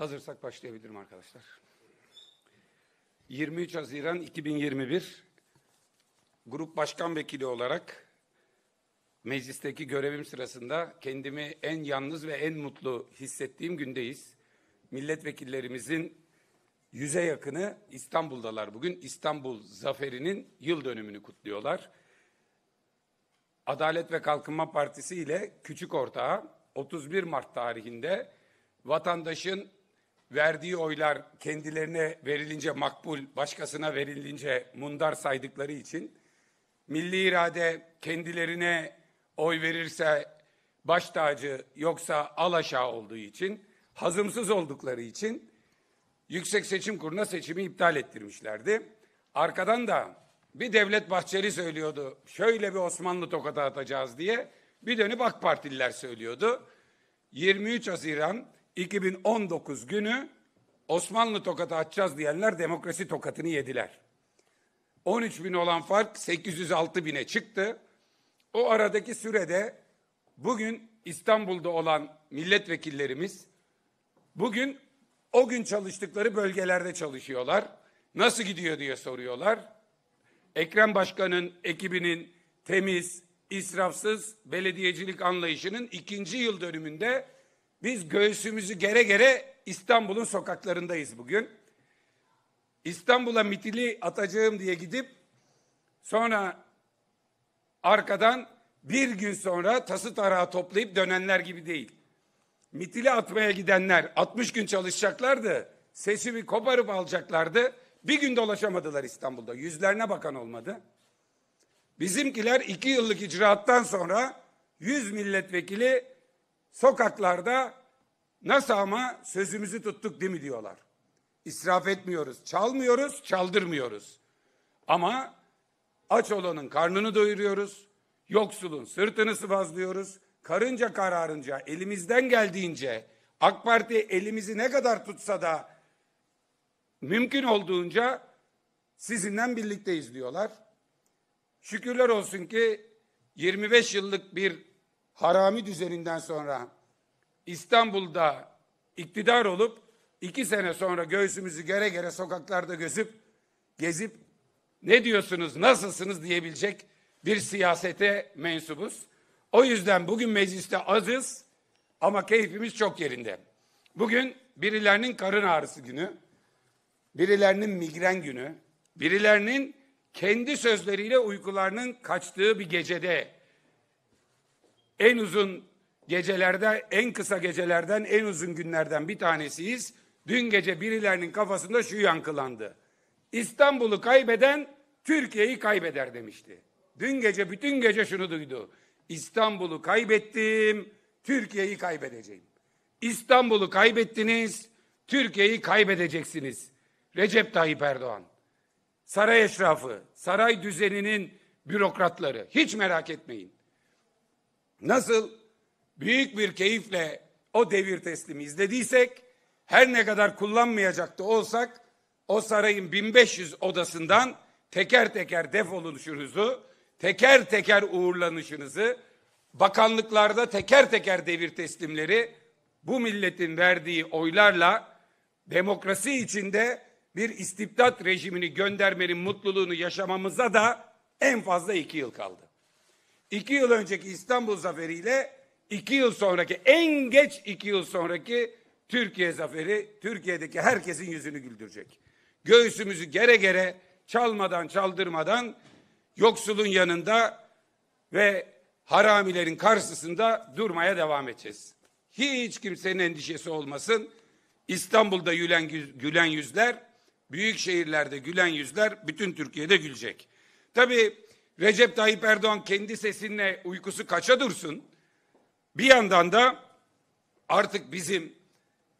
Hazırsak başlayabilirim arkadaşlar. 23 Haziran 2021 Grup Başkan Vekili olarak meclisteki görevim sırasında kendimi en yalnız ve en mutlu hissettiğim gündeyiz. Milletvekillerimizin yüze yakını İstanbul'dalar bugün. İstanbul zaferinin yıl dönümünü kutluyorlar. Adalet ve Kalkınma Partisi ile küçük ortağı 31 Mart tarihinde vatandaşın verdiği oylar kendilerine verilince makbul, başkasına verilince mundar saydıkları için milli irade kendilerine oy verirse baş tacı yoksa alaşağı olduğu için hazımsız oldukları için Yüksek Seçim Kurulu'na seçimi iptal ettirmişlerdi. Arkadan da bir Devlet Bahçeli söylüyordu şöyle bir Osmanlı tokata atacağız diye bir dönüp AK Partililer söylüyordu. 23 Haziran 2019 günü Osmanlı tokatı açacağız diyenler demokrasi tokatını yediler. 13 bin olan fark 806 bine çıktı. O aradaki sürede bugün İstanbul'da olan milletvekillerimiz bugün o gün çalıştıkları bölgelerde çalışıyorlar. Nasıl gidiyor diye soruyorlar. Ekrem Başkan'ın ekibinin temiz, israfsız belediyecilik anlayışının ikinci yıl dönümünde biz göğsümüzü gere gere İstanbul'un sokaklarındayız bugün. İstanbul'a mitili atacağım diye gidip sonra arkadan bir gün sonra tası tarağı toplayıp dönenler gibi değil. Mitili atmaya gidenler 60 gün çalışacaklardı. Sesimi koparıp alacaklardı. Bir gün dolaşamadılar İstanbul'da. Yüzlerine bakan olmadı. Bizimkiler iki yıllık icraattan sonra 100 milletvekili Sokaklarda nasıl ama sözümüzü tuttuk değil mi diyorlar. İsraf etmiyoruz, çalmıyoruz, çaldırmıyoruz. Ama aç olanın karnını doyuruyoruz, yoksulun sırtını sıvazlıyoruz. Karınca kararınca, elimizden geldiğince, AK Parti elimizi ne kadar tutsa da mümkün olduğunca sizinle birlikteyiz diyorlar. Şükürler olsun ki 25 yıllık bir harami düzeninden sonra İstanbul'da iktidar olup iki sene sonra göğsümüzü gere gere sokaklarda gözüp gezip ne diyorsunuz nasılsınız diyebilecek bir siyasete mensubuz. O yüzden bugün mecliste azız ama keyfimiz çok yerinde. Bugün birilerinin karın ağrısı günü, birilerinin migren günü, birilerinin kendi sözleriyle uykularının kaçtığı bir gecede en uzun gecelerde, en kısa gecelerden, en uzun günlerden bir tanesiyiz. Dün gece birilerinin kafasında şu yankılandı. İstanbul'u kaybeden Türkiye'yi kaybeder demişti. Dün gece bütün gece şunu duydu. İstanbul'u kaybettim, Türkiye'yi kaybedeceğim. İstanbul'u kaybettiniz, Türkiye'yi kaybedeceksiniz. Recep Tayyip Erdoğan, saray eşrafı, saray düzeninin bürokratları hiç merak etmeyin nasıl büyük bir keyifle o devir teslimi izlediysek, her ne kadar kullanmayacak da olsak, o sarayın 1500 odasından teker teker defolunuşunuzu, teker teker uğurlanışınızı, bakanlıklarda teker teker devir teslimleri bu milletin verdiği oylarla demokrasi içinde bir istibdat rejimini göndermenin mutluluğunu yaşamamıza da en fazla iki yıl kaldı iki yıl önceki İstanbul zaferiyle iki yıl sonraki en geç iki yıl sonraki Türkiye zaferi Türkiye'deki herkesin yüzünü güldürecek. Göğsümüzü gere gere çalmadan çaldırmadan yoksulun yanında ve haramilerin karşısında durmaya devam edeceğiz. Hiç kimsenin endişesi olmasın. İstanbul'da gülen, gülen yüzler, büyük şehirlerde gülen yüzler bütün Türkiye'de gülecek. Tabii Recep Tayyip Erdoğan kendi sesinle uykusu kaça dursun? Bir yandan da artık bizim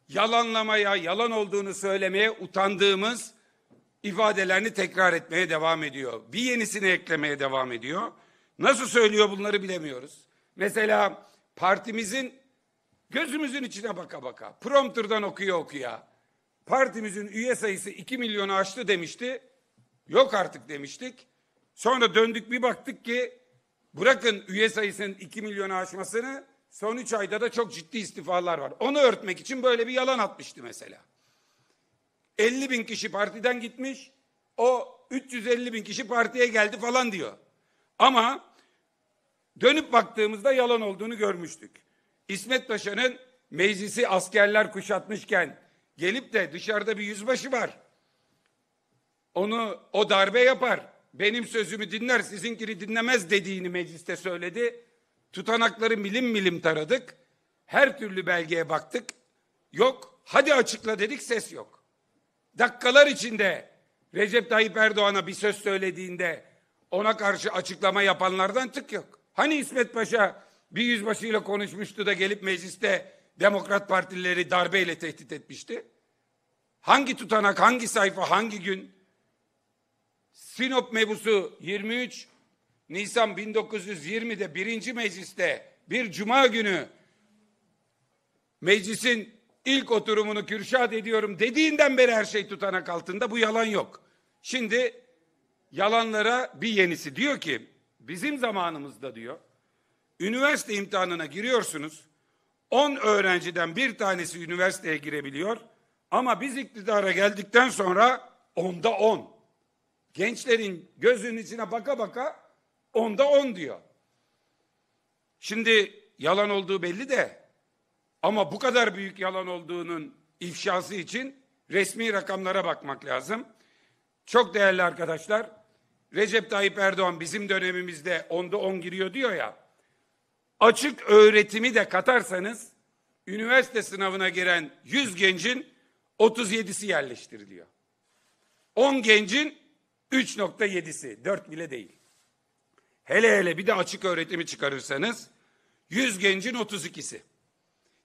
yalanlamaya, yalan olduğunu söylemeye utandığımız ifadelerini tekrar etmeye devam ediyor. Bir yenisini eklemeye devam ediyor. Nasıl söylüyor bunları bilemiyoruz. Mesela partimizin gözümüzün içine baka baka, prompterdan okuya okuya, partimizin üye sayısı 2 milyonu aştı demişti. Yok artık demiştik. Sonra döndük bir baktık ki bırakın üye sayısının 2 milyonu aşmasını son 3 ayda da çok ciddi istifalar var. Onu örtmek için böyle bir yalan atmıştı mesela. 50 bin kişi partiden gitmiş o 350 bin kişi partiye geldi falan diyor. Ama dönüp baktığımızda yalan olduğunu görmüştük. İsmet Paşa'nın meclisi askerler kuşatmışken gelip de dışarıda bir yüzbaşı var. Onu o darbe yapar benim sözümü dinler sizinkini dinlemez dediğini mecliste söyledi. Tutanakları milim milim taradık. Her türlü belgeye baktık. Yok hadi açıkla dedik ses yok. Dakikalar içinde Recep Tayyip Erdoğan'a bir söz söylediğinde ona karşı açıklama yapanlardan tık yok. Hani İsmet Paşa bir yüzbaşıyla konuşmuştu da gelip mecliste Demokrat Partilileri darbeyle tehdit etmişti. Hangi tutanak, hangi sayfa, hangi gün Sinop mebusu 23 Nisan 1920'de birinci mecliste bir cuma günü meclisin ilk oturumunu kürşat ediyorum dediğinden beri her şey tutanak altında bu yalan yok. Şimdi yalanlara bir yenisi diyor ki bizim zamanımızda diyor üniversite imtihanına giriyorsunuz 10 öğrenciden bir tanesi üniversiteye girebiliyor ama biz iktidara geldikten sonra onda 10. On. Gençlerin gözünün içine baka baka onda on diyor. Şimdi yalan olduğu belli de ama bu kadar büyük yalan olduğunun ifşası için resmi rakamlara bakmak lazım. Çok değerli arkadaşlar, Recep Tayyip Erdoğan bizim dönemimizde onda on giriyor diyor ya. Açık öğretimi de katarsanız üniversite sınavına giren 100 gencin 37'si yerleştiriliyor. 10 gencin 3.7'si, 4 bile değil. Hele hele bir de açık öğretimi çıkarırsanız 100 gencin 32'si.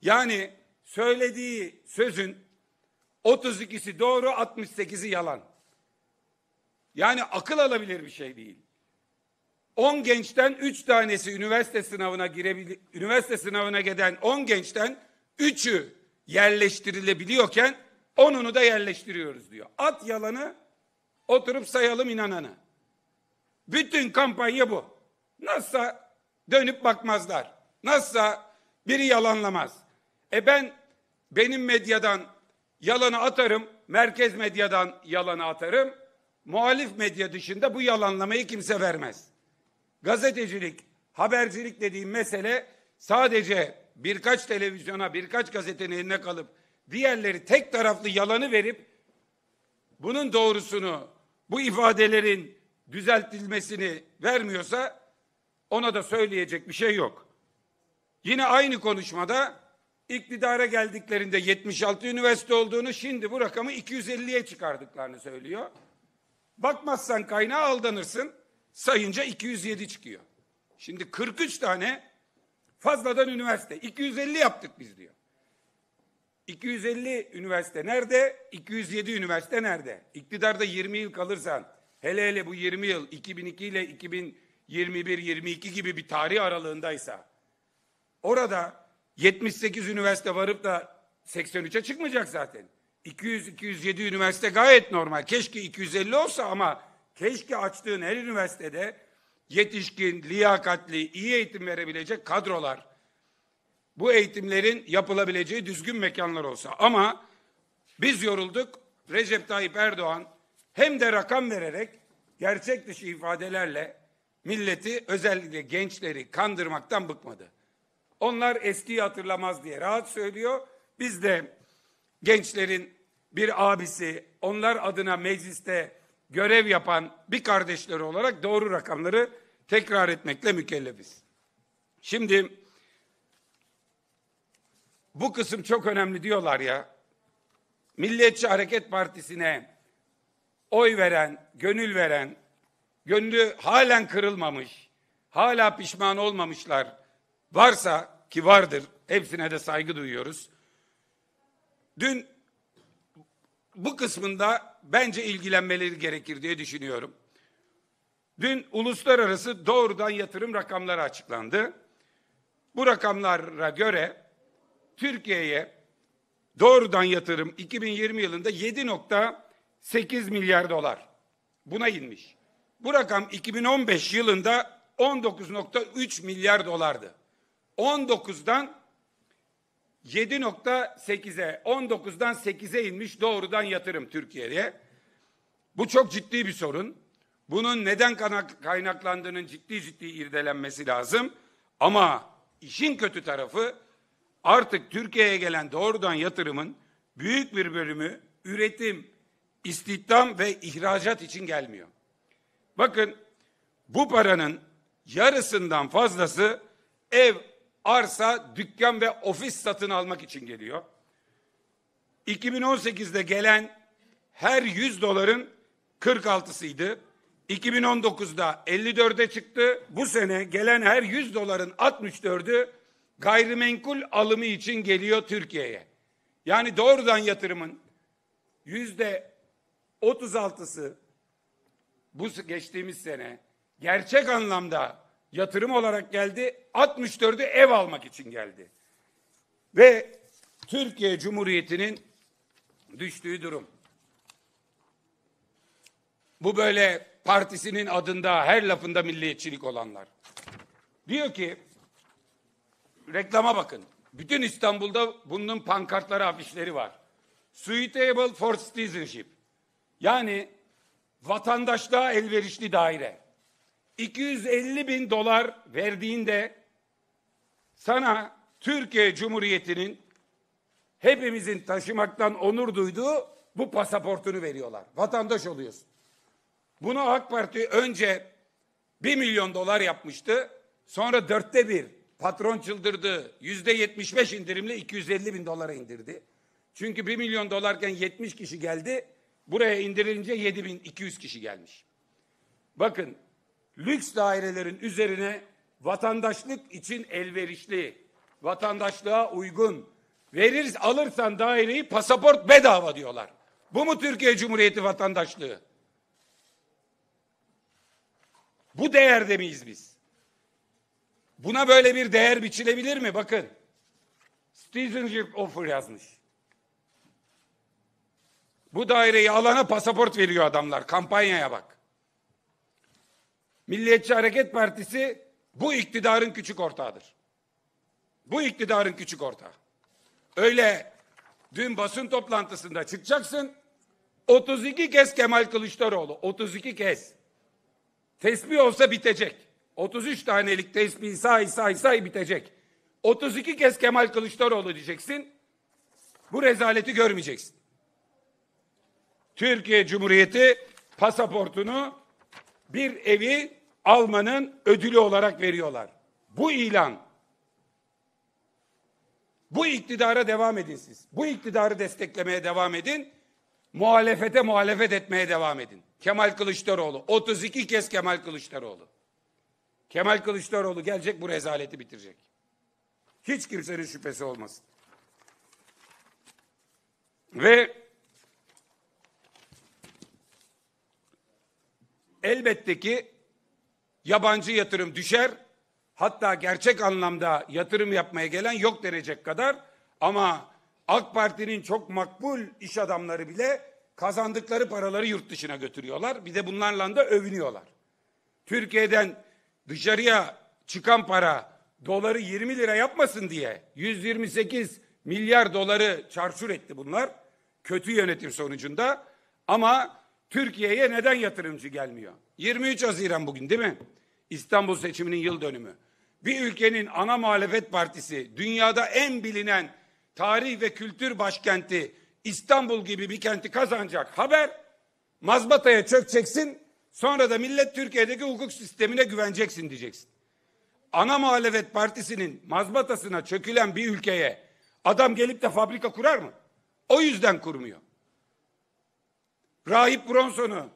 Yani söylediği sözün 32'si doğru, 68'i yalan. Yani akıl alabilir bir şey değil. 10 gençten 3 tanesi üniversite sınavına girebilir, üniversite sınavına giden 10 gençten 3'ü yerleştirilebiliyorken 10'unu da yerleştiriyoruz diyor. At yalanı Oturup sayalım inananı. Bütün kampanya bu. Nasılsa dönüp bakmazlar. Nasılsa biri yalanlamaz. E ben benim medyadan yalanı atarım, merkez medyadan yalanı atarım. Muhalif medya dışında bu yalanlamayı kimse vermez. Gazetecilik, habercilik dediğim mesele sadece birkaç televizyona, birkaç gazetenin eline kalıp diğerleri tek taraflı yalanı verip bunun doğrusunu bu ifadelerin düzeltilmesini vermiyorsa ona da söyleyecek bir şey yok. Yine aynı konuşmada iktidara geldiklerinde 76 üniversite olduğunu şimdi bu rakamı 250'ye çıkardıklarını söylüyor. Bakmazsan kaynağa aldanırsın sayınca 207 çıkıyor. Şimdi 43 tane fazladan üniversite 250 yaptık biz diyor. 250 üniversite nerede? 207 üniversite nerede? İktidarda 20 yıl kalırsan, hele hele bu 20 yıl 2002 ile 2021-22 gibi bir tarih aralığındaysa, orada 78 üniversite varıp da 83'e çıkmayacak zaten. 200-207 üniversite gayet normal. Keşke 250 olsa ama keşke açtığın her üniversitede yetişkin, liyakatli, iyi eğitim verebilecek kadrolar, bu eğitimlerin yapılabileceği düzgün mekanlar olsa. Ama biz yorulduk. Recep Tayyip Erdoğan hem de rakam vererek gerçek dışı ifadelerle milleti özellikle gençleri kandırmaktan bıkmadı. Onlar eskiyi hatırlamaz diye rahat söylüyor. Biz de gençlerin bir abisi, onlar adına mecliste görev yapan bir kardeşleri olarak doğru rakamları tekrar etmekle mükellefiz. Şimdi bu kısım çok önemli diyorlar ya. Milliyetçi Hareket Partisi'ne oy veren, gönül veren, gönlü halen kırılmamış, hala pişman olmamışlar varsa ki vardır, hepsine de saygı duyuyoruz. Dün bu kısmında bence ilgilenmeleri gerekir diye düşünüyorum. Dün uluslararası doğrudan yatırım rakamları açıklandı. Bu rakamlara göre Türkiye'ye doğrudan yatırım 2020 yılında 7.8 milyar dolar. Buna inmiş. Bu rakam 2015 yılında 19.3 milyar dolardı. 19'dan 7.8'e 19'dan 8'e inmiş doğrudan yatırım Türkiye'ye. Bu çok ciddi bir sorun. Bunun neden kaynaklandığının ciddi ciddi irdelenmesi lazım. Ama işin kötü tarafı Artık Türkiye'ye gelen doğrudan yatırımın büyük bir bölümü üretim, istihdam ve ihracat için gelmiyor. Bakın bu paranın yarısından fazlası ev, arsa, dükkan ve ofis satın almak için geliyor. 2018'de gelen her 100 doların 46'sıydı. 2019'da 54'e çıktı. Bu sene gelen her 100 doların 64'ü gayrimenkul alımı için geliyor Türkiye'ye. Yani doğrudan yatırımın yüzde 36'sı bu geçtiğimiz sene gerçek anlamda yatırım olarak geldi. 64'ü ev almak için geldi. Ve Türkiye Cumhuriyeti'nin düştüğü durum. Bu böyle partisinin adında her lafında milliyetçilik olanlar. Diyor ki reklama bakın. Bütün İstanbul'da bunun pankartları, afişleri var. Suitable for citizenship. Yani vatandaşlığa elverişli daire. 250 bin dolar verdiğinde sana Türkiye Cumhuriyeti'nin hepimizin taşımaktan onur duyduğu bu pasaportunu veriyorlar. Vatandaş oluyorsun. Bunu AK Parti önce 1 milyon dolar yapmıştı. Sonra dörtte bir Patron çıldırdı. Yüzde 75 indirimle 250 bin dolara indirdi. Çünkü 1 milyon dolarken 70 kişi geldi. Buraya indirilince 7200 kişi gelmiş. Bakın lüks dairelerin üzerine vatandaşlık için elverişli, vatandaşlığa uygun, verir, alırsan daireyi pasaport bedava diyorlar. Bu mu Türkiye Cumhuriyeti vatandaşlığı? Bu değerde miyiz biz? Buna böyle bir değer biçilebilir mi? Bakın. Citizenship offer yazmış. Bu daireyi alana pasaport veriyor adamlar. Kampanyaya bak. Milliyetçi Hareket Partisi bu iktidarın küçük ortağıdır. Bu iktidarın küçük ortağı. Öyle dün basın toplantısında çıkacaksın. 32 kez Kemal Kılıçdaroğlu. 32 kez. Tesbih olsa bitecek. 33 tanelik tesbih say say say bitecek. 32 kez Kemal Kılıçdaroğlu diyeceksin. Bu rezaleti görmeyeceksin. Türkiye Cumhuriyeti pasaportunu bir evi almanın ödülü olarak veriyorlar. Bu ilan bu iktidara devam edin siz. Bu iktidarı desteklemeye devam edin. Muhalefete muhalefet etmeye devam edin. Kemal Kılıçdaroğlu. 32 kez Kemal Kılıçdaroğlu. Kemal Kılıçdaroğlu gelecek bu rezaleti bitirecek. Hiç kimsenin şüphesi olmasın. Ve elbette ki yabancı yatırım düşer. Hatta gerçek anlamda yatırım yapmaya gelen yok denecek kadar ama AK Parti'nin çok makbul iş adamları bile kazandıkları paraları yurt dışına götürüyorlar. Bir de bunlarla da övünüyorlar. Türkiye'den dışarıya çıkan para doları 20 lira yapmasın diye 128 milyar doları çarçur etti bunlar. Kötü yönetim sonucunda ama Türkiye'ye neden yatırımcı gelmiyor? 23 Haziran bugün değil mi? İstanbul seçiminin yıl dönümü. Bir ülkenin ana muhalefet partisi dünyada en bilinen tarih ve kültür başkenti İstanbul gibi bir kenti kazanacak haber mazbataya çökeceksin Sonra da millet Türkiye'deki hukuk sistemine güveneceksin diyeceksin. Ana muhalefet partisinin mazbatasına çökülen bir ülkeye adam gelip de fabrika kurar mı? O yüzden kurmuyor. Rahip Bronson'u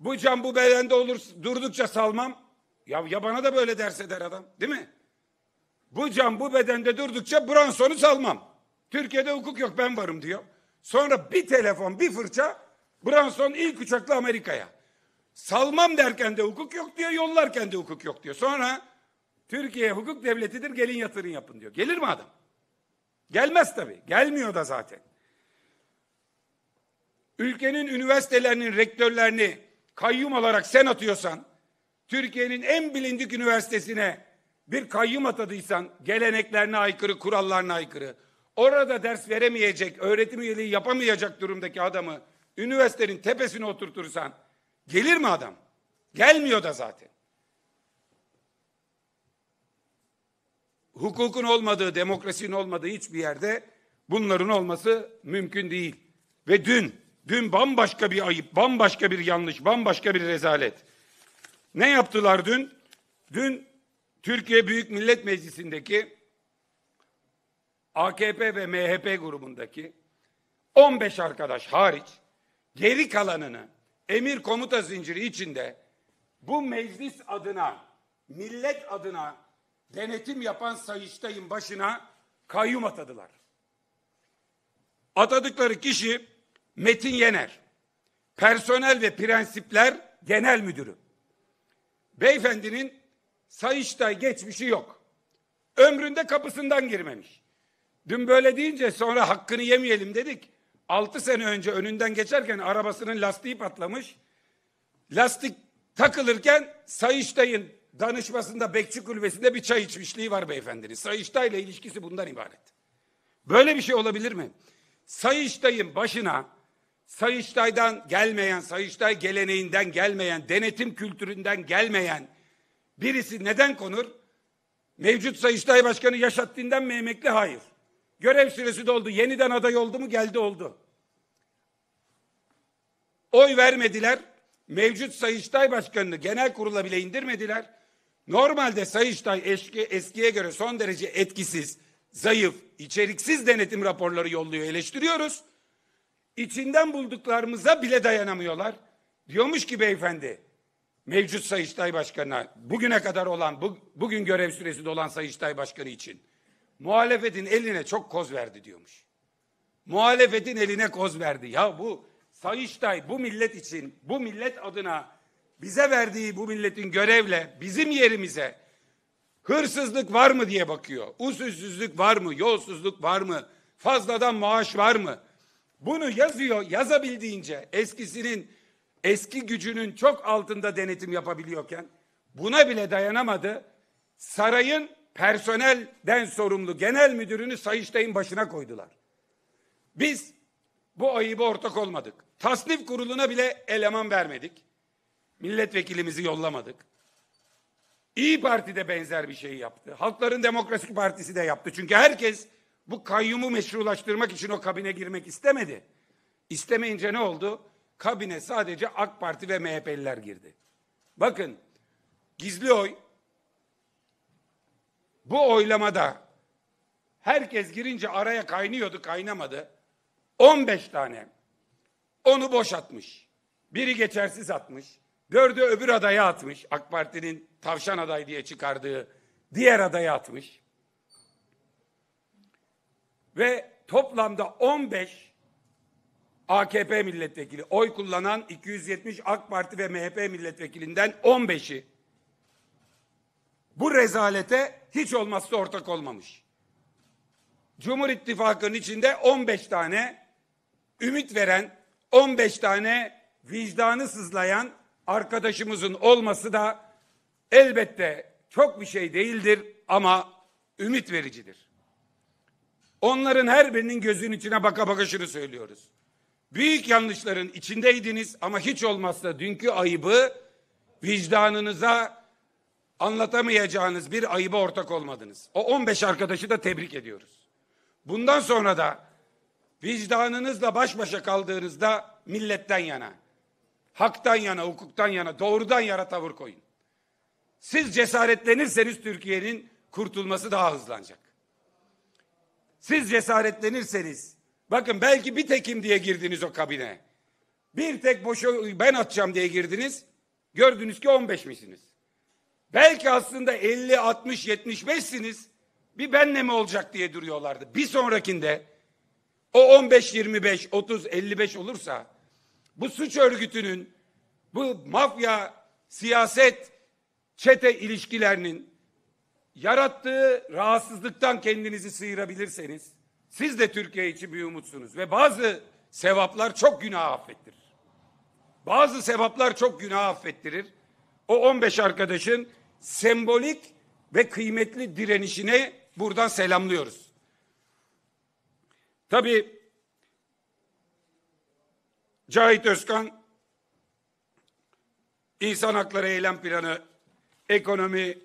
bu cam bu bedende olur durdukça salmam. Ya, ya bana da böyle derse der adam değil mi? Bu cam bu bedende durdukça Bronson'u salmam. Türkiye'de hukuk yok ben varım diyor. Sonra bir telefon bir fırça Bronson ilk uçakla Amerika'ya. Salmam derken de hukuk yok diyor, yollarken de hukuk yok diyor. Sonra Türkiye hukuk devletidir, gelin yatırın yapın diyor. Gelir mi adam? Gelmez tabii. Gelmiyor da zaten. Ülkenin üniversitelerinin rektörlerini kayyum olarak sen atıyorsan, Türkiye'nin en bilindik üniversitesine bir kayyum atadıysan, geleneklerine aykırı, kurallarına aykırı, orada ders veremeyecek, öğretim üyeliği yapamayacak durumdaki adamı üniversitenin tepesine oturtursan, Gelir mi adam? Gelmiyor da zaten. Hukukun olmadığı, demokrasinin olmadığı hiçbir yerde bunların olması mümkün değil. Ve dün, dün bambaşka bir ayıp, bambaşka bir yanlış, bambaşka bir rezalet. Ne yaptılar dün? Dün Türkiye Büyük Millet Meclisi'ndeki AKP ve MHP grubundaki 15 arkadaş hariç geri kalanını emir komuta zinciri içinde bu meclis adına, millet adına denetim yapan Sayıştay'ın başına kayyum atadılar. Atadıkları kişi Metin Yener, Personel ve Prensipler Genel Müdürü. Beyefendinin Sayıştay geçmişi yok. Ömründe kapısından girmemiş. Dün böyle deyince sonra hakkını yemeyelim dedik. 6 sene önce önünden geçerken arabasının lastiği patlamış. Lastik takılırken Sayıştay'ın danışmasında Bekçi Kulübesi'nde bir çay içmişliği var beyefendinin. Sayıştay'la ilişkisi bundan ibaret. Böyle bir şey olabilir mi? Sayıştay'ın başına Sayıştay'dan gelmeyen, Sayıştay geleneğinden gelmeyen, denetim kültüründen gelmeyen birisi neden konur? Mevcut Sayıştay Başkanı yaşattığından mı emekli? Hayır. Görev süresi doldu. Yeniden aday oldu mu? Geldi oldu. Oy vermediler. Mevcut Sayıştay Başkanı'nı genel kurula bile indirmediler. Normalde Sayıştay eski, eskiye göre son derece etkisiz, zayıf, içeriksiz denetim raporları yolluyor, eleştiriyoruz. İçinden bulduklarımıza bile dayanamıyorlar. Diyormuş ki beyefendi, mevcut Sayıştay Başkanı'na bugüne kadar olan, bu, bugün görev süresi dolan Sayıştay Başkanı için muhalefetin eline çok koz verdi diyormuş. Muhalefetin eline koz verdi. Ya bu Sayıştay bu millet için, bu millet adına bize verdiği bu milletin görevle bizim yerimize hırsızlık var mı diye bakıyor. Usulsüzlük var mı? Yolsuzluk var mı? Fazladan maaş var mı? Bunu yazıyor yazabildiğince eskisinin eski gücünün çok altında denetim yapabiliyorken buna bile dayanamadı. Sarayın personelden sorumlu genel müdürünü Sayıştay'ın başına koydular. Biz bu ayıba ortak olmadık. Tasnif kuruluna bile eleman vermedik. Milletvekilimizi yollamadık. İyi Parti de benzer bir şey yaptı. Halkların Demokratik Partisi de yaptı. Çünkü herkes bu kayyumu meşrulaştırmak için o kabine girmek istemedi. İstemeyince ne oldu? Kabine sadece AK Parti ve MHP'liler girdi. Bakın gizli oy bu oylamada herkes girince araya kaynıyordu, kaynamadı. 15 tane. Onu boş atmış. Biri geçersiz atmış. Dördü öbür adaya atmış. AK Parti'nin tavşan aday diye çıkardığı diğer adaya atmış. Ve toplamda 15 AKP milletvekili oy kullanan 270 AK Parti ve MHP milletvekilinden 15'i bu rezalete hiç olmazsa ortak olmamış. Cumhur İttifakı'nın içinde 15 tane ümit veren, 15 tane vicdanı sızlayan arkadaşımızın olması da elbette çok bir şey değildir ama ümit vericidir. Onların her birinin gözünün içine baka baka şunu söylüyoruz. Büyük yanlışların içindeydiniz ama hiç olmazsa dünkü ayıbı vicdanınıza anlatamayacağınız bir ayıba ortak olmadınız. O 15 arkadaşı da tebrik ediyoruz. Bundan sonra da vicdanınızla baş başa kaldığınızda milletten yana, haktan yana, hukuktan yana, doğrudan yana tavır koyun. Siz cesaretlenirseniz Türkiye'nin kurtulması daha hızlanacak. Siz cesaretlenirseniz, bakın belki bir tekim diye girdiniz o kabine. Bir tek boşu ben atacağım diye girdiniz. Gördünüz ki 15 misiniz? Belki aslında 50, 60, 75'siniz. Bir benle mi olacak diye duruyorlardı. Bir sonrakinde o 15, 25, 30, 55 olursa bu suç örgütünün bu mafya, siyaset, çete ilişkilerinin yarattığı rahatsızlıktan kendinizi sıyırabilirseniz siz de Türkiye için bir umutsunuz ve bazı sevaplar çok günah affettirir. Bazı sevaplar çok günah affettirir. O 15 arkadaşın sembolik ve kıymetli direnişine buradan selamlıyoruz. Tabii Cahit Özkan insan hakları eylem planı, ekonomi,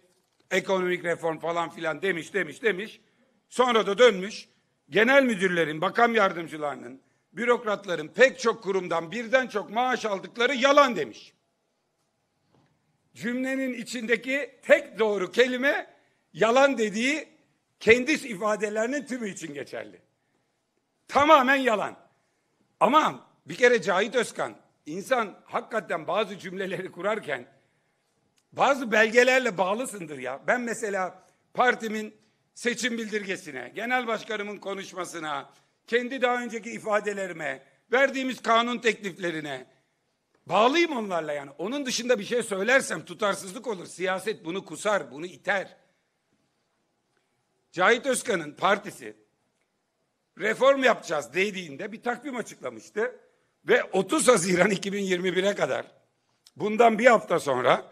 ekonomik reform falan filan demiş demiş demiş. Sonra da dönmüş genel müdürlerin, bakan yardımcılarının, bürokratların pek çok kurumdan birden çok maaş aldıkları yalan demiş cümlenin içindeki tek doğru kelime yalan dediği kendi ifadelerinin tümü için geçerli. Tamamen yalan. Ama bir kere Cahit Özkan insan hakikaten bazı cümleleri kurarken bazı belgelerle bağlısındır ya. Ben mesela partimin seçim bildirgesine, genel başkanımın konuşmasına, kendi daha önceki ifadelerime, verdiğimiz kanun tekliflerine, Bağlıyım onlarla yani. Onun dışında bir şey söylersem tutarsızlık olur. Siyaset bunu kusar, bunu iter. Cahit Özkan'ın partisi reform yapacağız dediğinde bir takvim açıklamıştı. Ve 30 Haziran 2021'e kadar bundan bir hafta sonra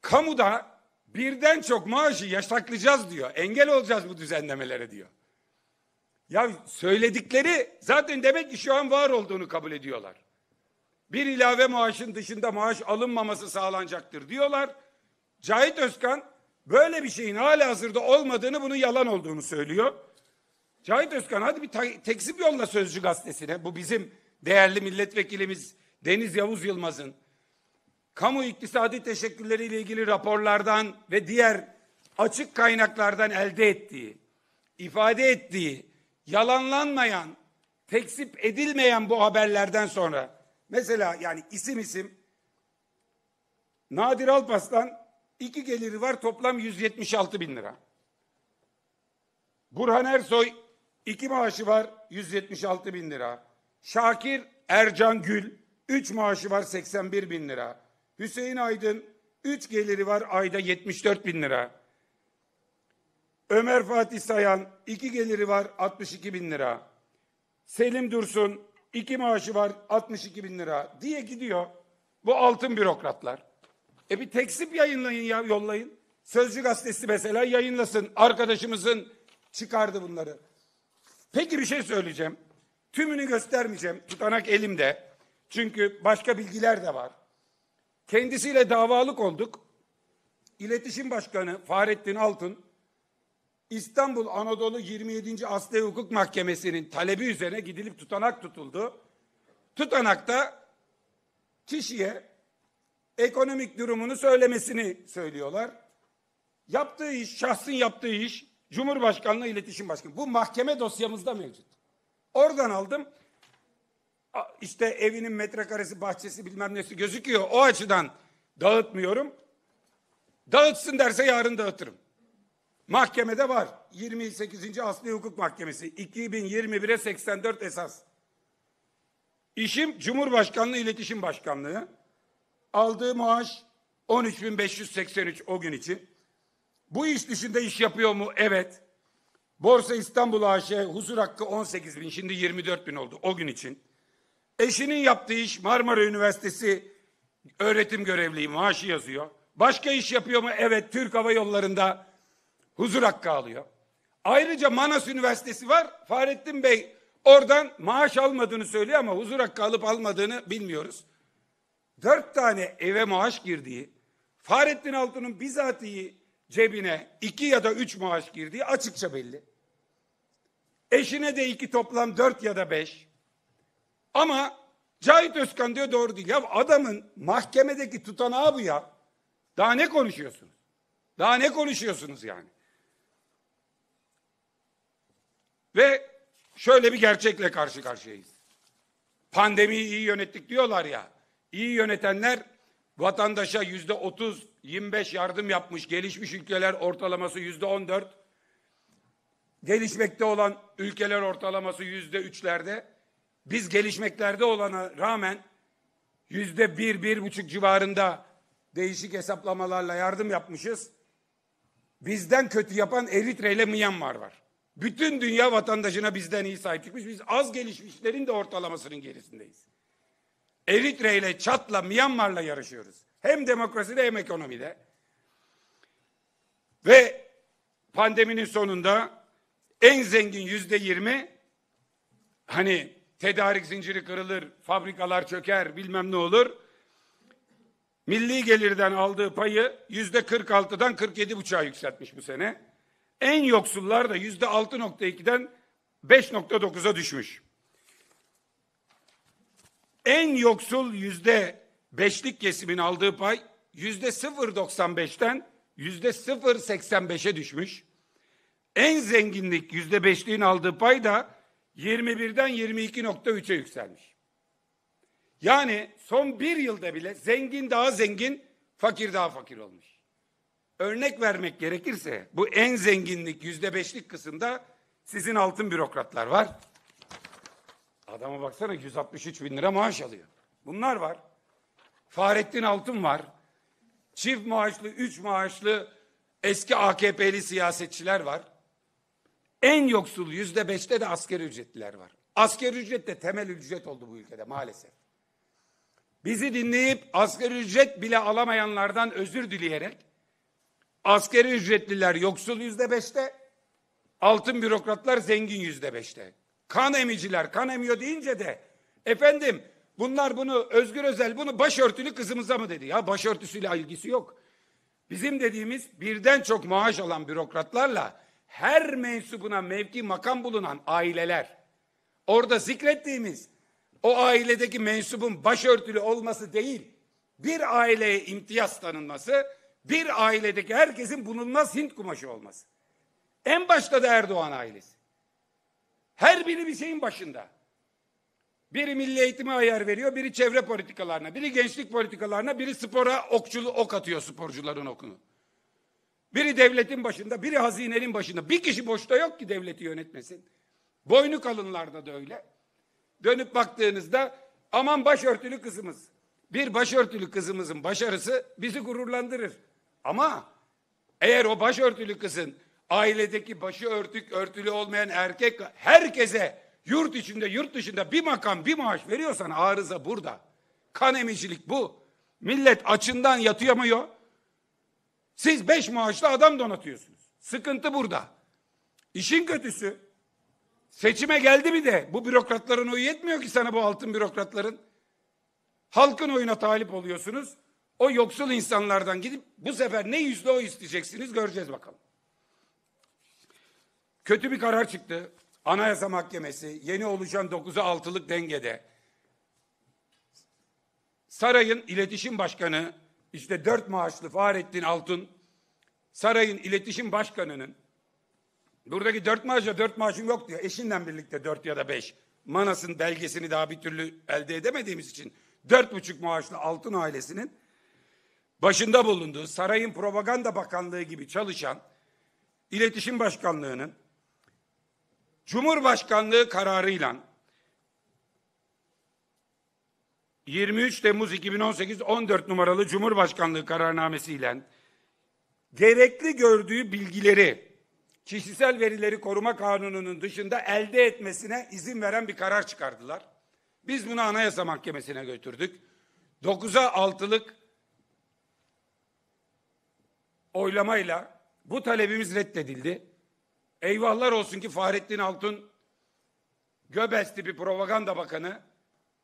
kamuda birden çok maaşı yasaklayacağız diyor. Engel olacağız bu düzenlemelere diyor. Ya söyledikleri zaten demek ki şu an var olduğunu kabul ediyorlar bir ilave maaşın dışında maaş alınmaması sağlanacaktır diyorlar. Cahit Özkan böyle bir şeyin hala hazırda olmadığını bunun yalan olduğunu söylüyor. Cahit Özkan hadi bir tekzip yolla Sözcü Gazetesi'ne. Bu bizim değerli milletvekilimiz Deniz Yavuz Yılmaz'ın kamu iktisadi teşekkülleriyle ilgili raporlardan ve diğer açık kaynaklardan elde ettiği, ifade ettiği, yalanlanmayan, tekzip edilmeyen bu haberlerden sonra Mesela yani isim isim Nadir Alpas'tan iki geliri var toplam 176 bin lira. Burhan Ersoy iki maaşı var 176 bin lira. Şakir Ercan Gül üç maaşı var 81 bin lira. Hüseyin Aydın üç geliri var ayda 74 bin lira. Ömer Fatih Sayan iki geliri var 62 bin lira. Selim Dursun iki maaşı var 62 bin lira diye gidiyor. Bu altın bürokratlar. E bir teksip yayınlayın ya yollayın. Sözcü gazetesi mesela yayınlasın. Arkadaşımızın çıkardı bunları. Peki bir şey söyleyeceğim. Tümünü göstermeyeceğim. Tutanak elimde. Çünkü başka bilgiler de var. Kendisiyle davalık olduk. İletişim Başkanı Fahrettin Altın İstanbul Anadolu 27. Asli Hukuk Mahkemesi'nin talebi üzerine gidilip tutanak tutuldu. Tutanakta kişiye ekonomik durumunu söylemesini söylüyorlar. Yaptığı iş, şahsın yaptığı iş Cumhurbaşkanlığı İletişim Başkanı. Bu mahkeme dosyamızda mevcut. Oradan aldım. İşte evinin metrekaresi, bahçesi bilmem nesi gözüküyor. O açıdan dağıtmıyorum. Dağıtsın derse yarın dağıtırım. Mahkemede var. 28. Asli Hukuk Mahkemesi 2021'e 84 esas. İşim Cumhurbaşkanlığı İletişim Başkanlığı. Aldığı maaş 13.583 o gün için. Bu iş dışında iş yapıyor mu? Evet. Borsa İstanbul AŞ huzur hakkı 18 bin şimdi 24 bin oldu o gün için. Eşinin yaptığı iş Marmara Üniversitesi öğretim görevliliği maaşı yazıyor. Başka iş yapıyor mu? Evet Türk Hava Yolları'nda huzur hakkı alıyor. Ayrıca Manas Üniversitesi var. Fahrettin Bey oradan maaş almadığını söylüyor ama huzur hakkı alıp almadığını bilmiyoruz. Dört tane eve maaş girdiği, Fahrettin Altun'un bizatihi cebine iki ya da üç maaş girdiği açıkça belli. Eşine de iki toplam dört ya da beş. Ama Cahit Özkan diyor doğru değil. Ya adamın mahkemedeki tutanağı bu ya. Daha ne konuşuyorsunuz? Daha ne konuşuyorsunuz yani? Ve şöyle bir gerçekle karşı karşıyayız. Pandemiyi iyi yönettik diyorlar ya. İyi yönetenler vatandaşa yüzde otuz, yirmi beş yardım yapmış. Gelişmiş ülkeler ortalaması yüzde on dört. Gelişmekte olan ülkeler ortalaması yüzde üçlerde. Biz gelişmeklerde olana rağmen yüzde bir, bir buçuk civarında değişik hesaplamalarla yardım yapmışız. Bizden kötü yapan Eritre ile Myanmar var. Bütün dünya vatandaşına bizden iyi sahip çıkmış. Biz az gelişmişlerin de ortalamasının gerisindeyiz. Eritre ile Çat'la Myanmar'la yarışıyoruz. Hem demokraside hem ekonomide. Ve pandeminin sonunda en zengin yüzde yirmi hani tedarik zinciri kırılır, fabrikalar çöker bilmem ne olur. Milli gelirden aldığı payı yüzde kırk altıdan kırk yedi buçuğa yükseltmiş bu sene. En yoksullar da yüzde 6.2'den 5.9'a düşmüş. En yoksul yüzde beşlik kesimin aldığı pay yüzde 0.95'ten yüzde 0.85'e düşmüş. En zenginlik yüzde beşliğin aldığı pay da 21'den 22.3'e yükselmiş. Yani son bir yılda bile zengin daha zengin, fakir daha fakir olmuş. Örnek vermek gerekirse bu en zenginlik yüzde beşlik kısımda sizin altın bürokratlar var. Adama baksana 163 bin lira maaş alıyor. Bunlar var. Fahrettin Altın var. Çift maaşlı, üç maaşlı eski AKP'li siyasetçiler var. En yoksul yüzde beşte de asker ücretliler var. Asker ücret de temel ücret oldu bu ülkede maalesef. Bizi dinleyip asker ücret bile alamayanlardan özür dileyerek Askeri ücretliler yoksul yüzde beşte, altın bürokratlar zengin yüzde beşte. Kan emiciler kan emiyor deyince de efendim bunlar bunu Özgür Özel bunu başörtülü kızımıza mı dedi? Ya başörtüsüyle ilgisi yok. Bizim dediğimiz birden çok maaş alan bürokratlarla her mensubuna mevki makam bulunan aileler. Orada zikrettiğimiz o ailedeki mensubun başörtülü olması değil, bir aileye imtiyaz tanınması bir ailedeki herkesin bulunmaz Hint kumaşı olması. En başta da Erdoğan ailesi. Her biri bir şeyin başında. Biri milli eğitime ayar veriyor, biri çevre politikalarına, biri gençlik politikalarına, biri spora okçulu ok atıyor sporcuların okunu. Biri devletin başında, biri hazinenin başında. Bir kişi boşta yok ki devleti yönetmesin. Boynu kalınlarda da öyle. Dönüp baktığınızda aman başörtülü kızımız. Bir başörtülü kızımızın başarısı bizi gururlandırır. Ama eğer o başörtülü kızın ailedeki başı örtük, örtülü olmayan erkek herkese yurt içinde, yurt dışında bir makam, bir maaş veriyorsan arıza burada. Kan emicilik bu. Millet açından yatıyamıyor. Siz beş maaşlı adam donatıyorsunuz. Sıkıntı burada. İşin kötüsü seçime geldi mi de bu bürokratların oyu yetmiyor ki sana bu altın bürokratların. Halkın oyuna talip oluyorsunuz. O yoksul insanlardan gidip bu sefer ne yüzde o isteyeceksiniz göreceğiz bakalım. Kötü bir karar çıktı. Anayasa Mahkemesi yeni oluşan 9'a 6'lık dengede sarayın iletişim başkanı işte dört maaşlı Fahrettin Altun sarayın iletişim başkanının buradaki dört maaşla dört maaşım yok diyor. Eşinden birlikte dört ya da beş. Manas'ın belgesini daha bir türlü elde edemediğimiz için dört buçuk maaşlı Altın ailesinin başında bulunduğu sarayın propaganda bakanlığı gibi çalışan iletişim Başkanlığı'nın Cumhurbaşkanlığı kararıyla 23 Temmuz 2018 14 numaralı Cumhurbaşkanlığı kararnamesiyle gerekli gördüğü bilgileri kişisel verileri koruma kanununun dışında elde etmesine izin veren bir karar çıkardılar. Biz bunu Anayasa Mahkemesi'ne götürdük. 9'a 6'lık oylamayla bu talebimiz reddedildi. Eyvahlar olsun ki Fahrettin Altun Göbes tipi propaganda bakanı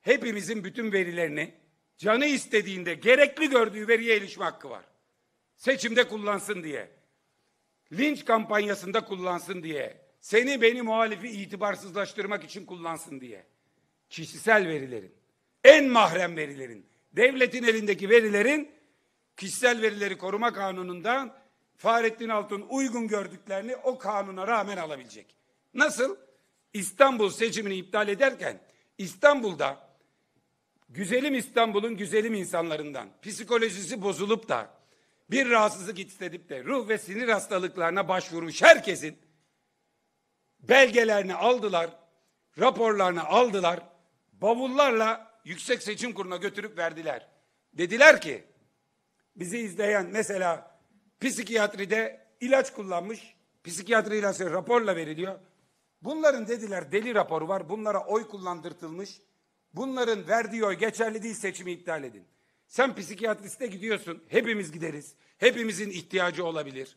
hepimizin bütün verilerini canı istediğinde gerekli gördüğü veriye erişme hakkı var. Seçimde kullansın diye. Linç kampanyasında kullansın diye. Seni beni muhalifi itibarsızlaştırmak için kullansın diye. Kişisel verilerin, en mahrem verilerin, devletin elindeki verilerin Kişisel Verileri Koruma Kanunu'nda Fahrettin Altun uygun gördüklerini o kanuna rağmen alabilecek. Nasıl? İstanbul seçimini iptal ederken İstanbul'da güzelim İstanbul'un güzelim insanlarından psikolojisi bozulup da bir rahatsızlık istedip de ruh ve sinir hastalıklarına başvurmuş herkesin belgelerini aldılar, raporlarını aldılar, bavullarla Yüksek Seçim Kurulu'na götürüp verdiler. Dediler ki bizi izleyen mesela psikiyatride ilaç kullanmış, psikiyatri ilaçları raporla veriliyor. Bunların dediler deli raporu var, bunlara oy kullandırtılmış. Bunların verdiği oy geçerli değil seçimi iptal edin. Sen psikiyatriste gidiyorsun, hepimiz gideriz. Hepimizin ihtiyacı olabilir.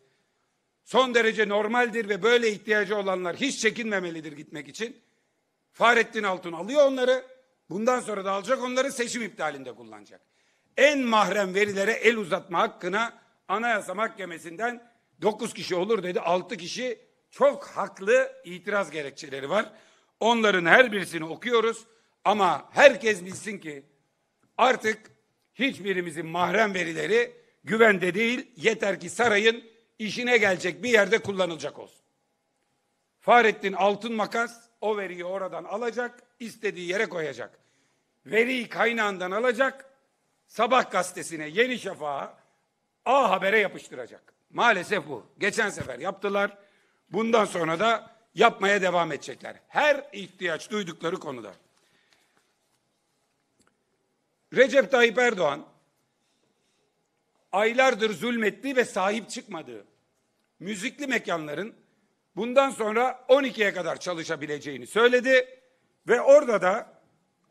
Son derece normaldir ve böyle ihtiyacı olanlar hiç çekinmemelidir gitmek için. Fahrettin Altun alıyor onları. Bundan sonra da alacak onları seçim iptalinde kullanacak en mahrem verilere el uzatma hakkına Anayasa Mahkemesi'nden dokuz kişi olur dedi. Altı kişi çok haklı itiraz gerekçeleri var. Onların her birisini okuyoruz ama herkes bilsin ki artık hiçbirimizin mahrem verileri güvende değil yeter ki sarayın işine gelecek bir yerde kullanılacak olsun. Fahrettin altın makas o veriyi oradan alacak, istediği yere koyacak. Veriyi kaynağından alacak, Sabah gazetesine, Yeni Şafak'a, A Haber'e yapıştıracak. Maalesef bu. Geçen sefer yaptılar. Bundan sonra da yapmaya devam edecekler. Her ihtiyaç duydukları konuda. Recep Tayyip Erdoğan aylardır zulmettiği ve sahip çıkmadığı müzikli mekanların bundan sonra 12'ye kadar çalışabileceğini söyledi ve orada da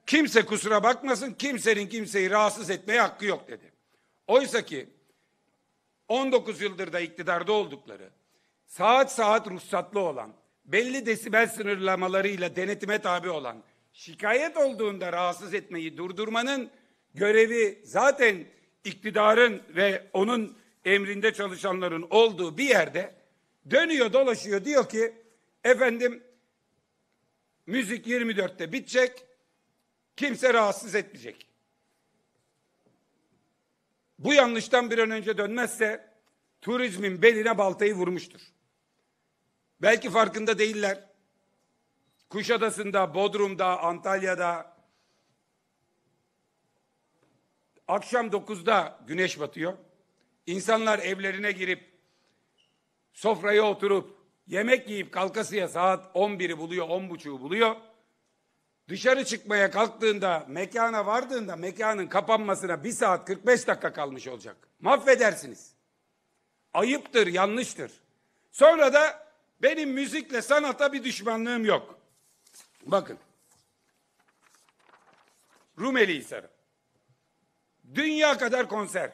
Kimse kusura bakmasın, kimsenin kimseyi rahatsız etmeye hakkı yok dedi. Oysa ki 19 yıldır da iktidarda oldukları, saat saat ruhsatlı olan, belli desibel sınırlamalarıyla denetime tabi olan, şikayet olduğunda rahatsız etmeyi durdurmanın görevi zaten iktidarın ve onun emrinde çalışanların olduğu bir yerde dönüyor dolaşıyor diyor ki efendim müzik 24'te bitecek Kimse rahatsız etmeyecek. Bu yanlıştan bir an önce dönmezse turizmin beline baltayı vurmuştur. Belki farkında değiller. Kuşadası'nda, Bodrum'da, Antalya'da akşam 9'da güneş batıyor. İnsanlar evlerine girip sofraya oturup yemek yiyip kalkasıya saat 11'i buluyor, 10.30'u buluyor. Dışarı çıkmaya kalktığında, mekana vardığında mekanın kapanmasına bir saat 45 dakika kalmış olacak. Mahvedersiniz. Ayıptır, yanlıştır. Sonra da benim müzikle sanata bir düşmanlığım yok. Bakın. Rumeli Hisarı. Dünya kadar konser.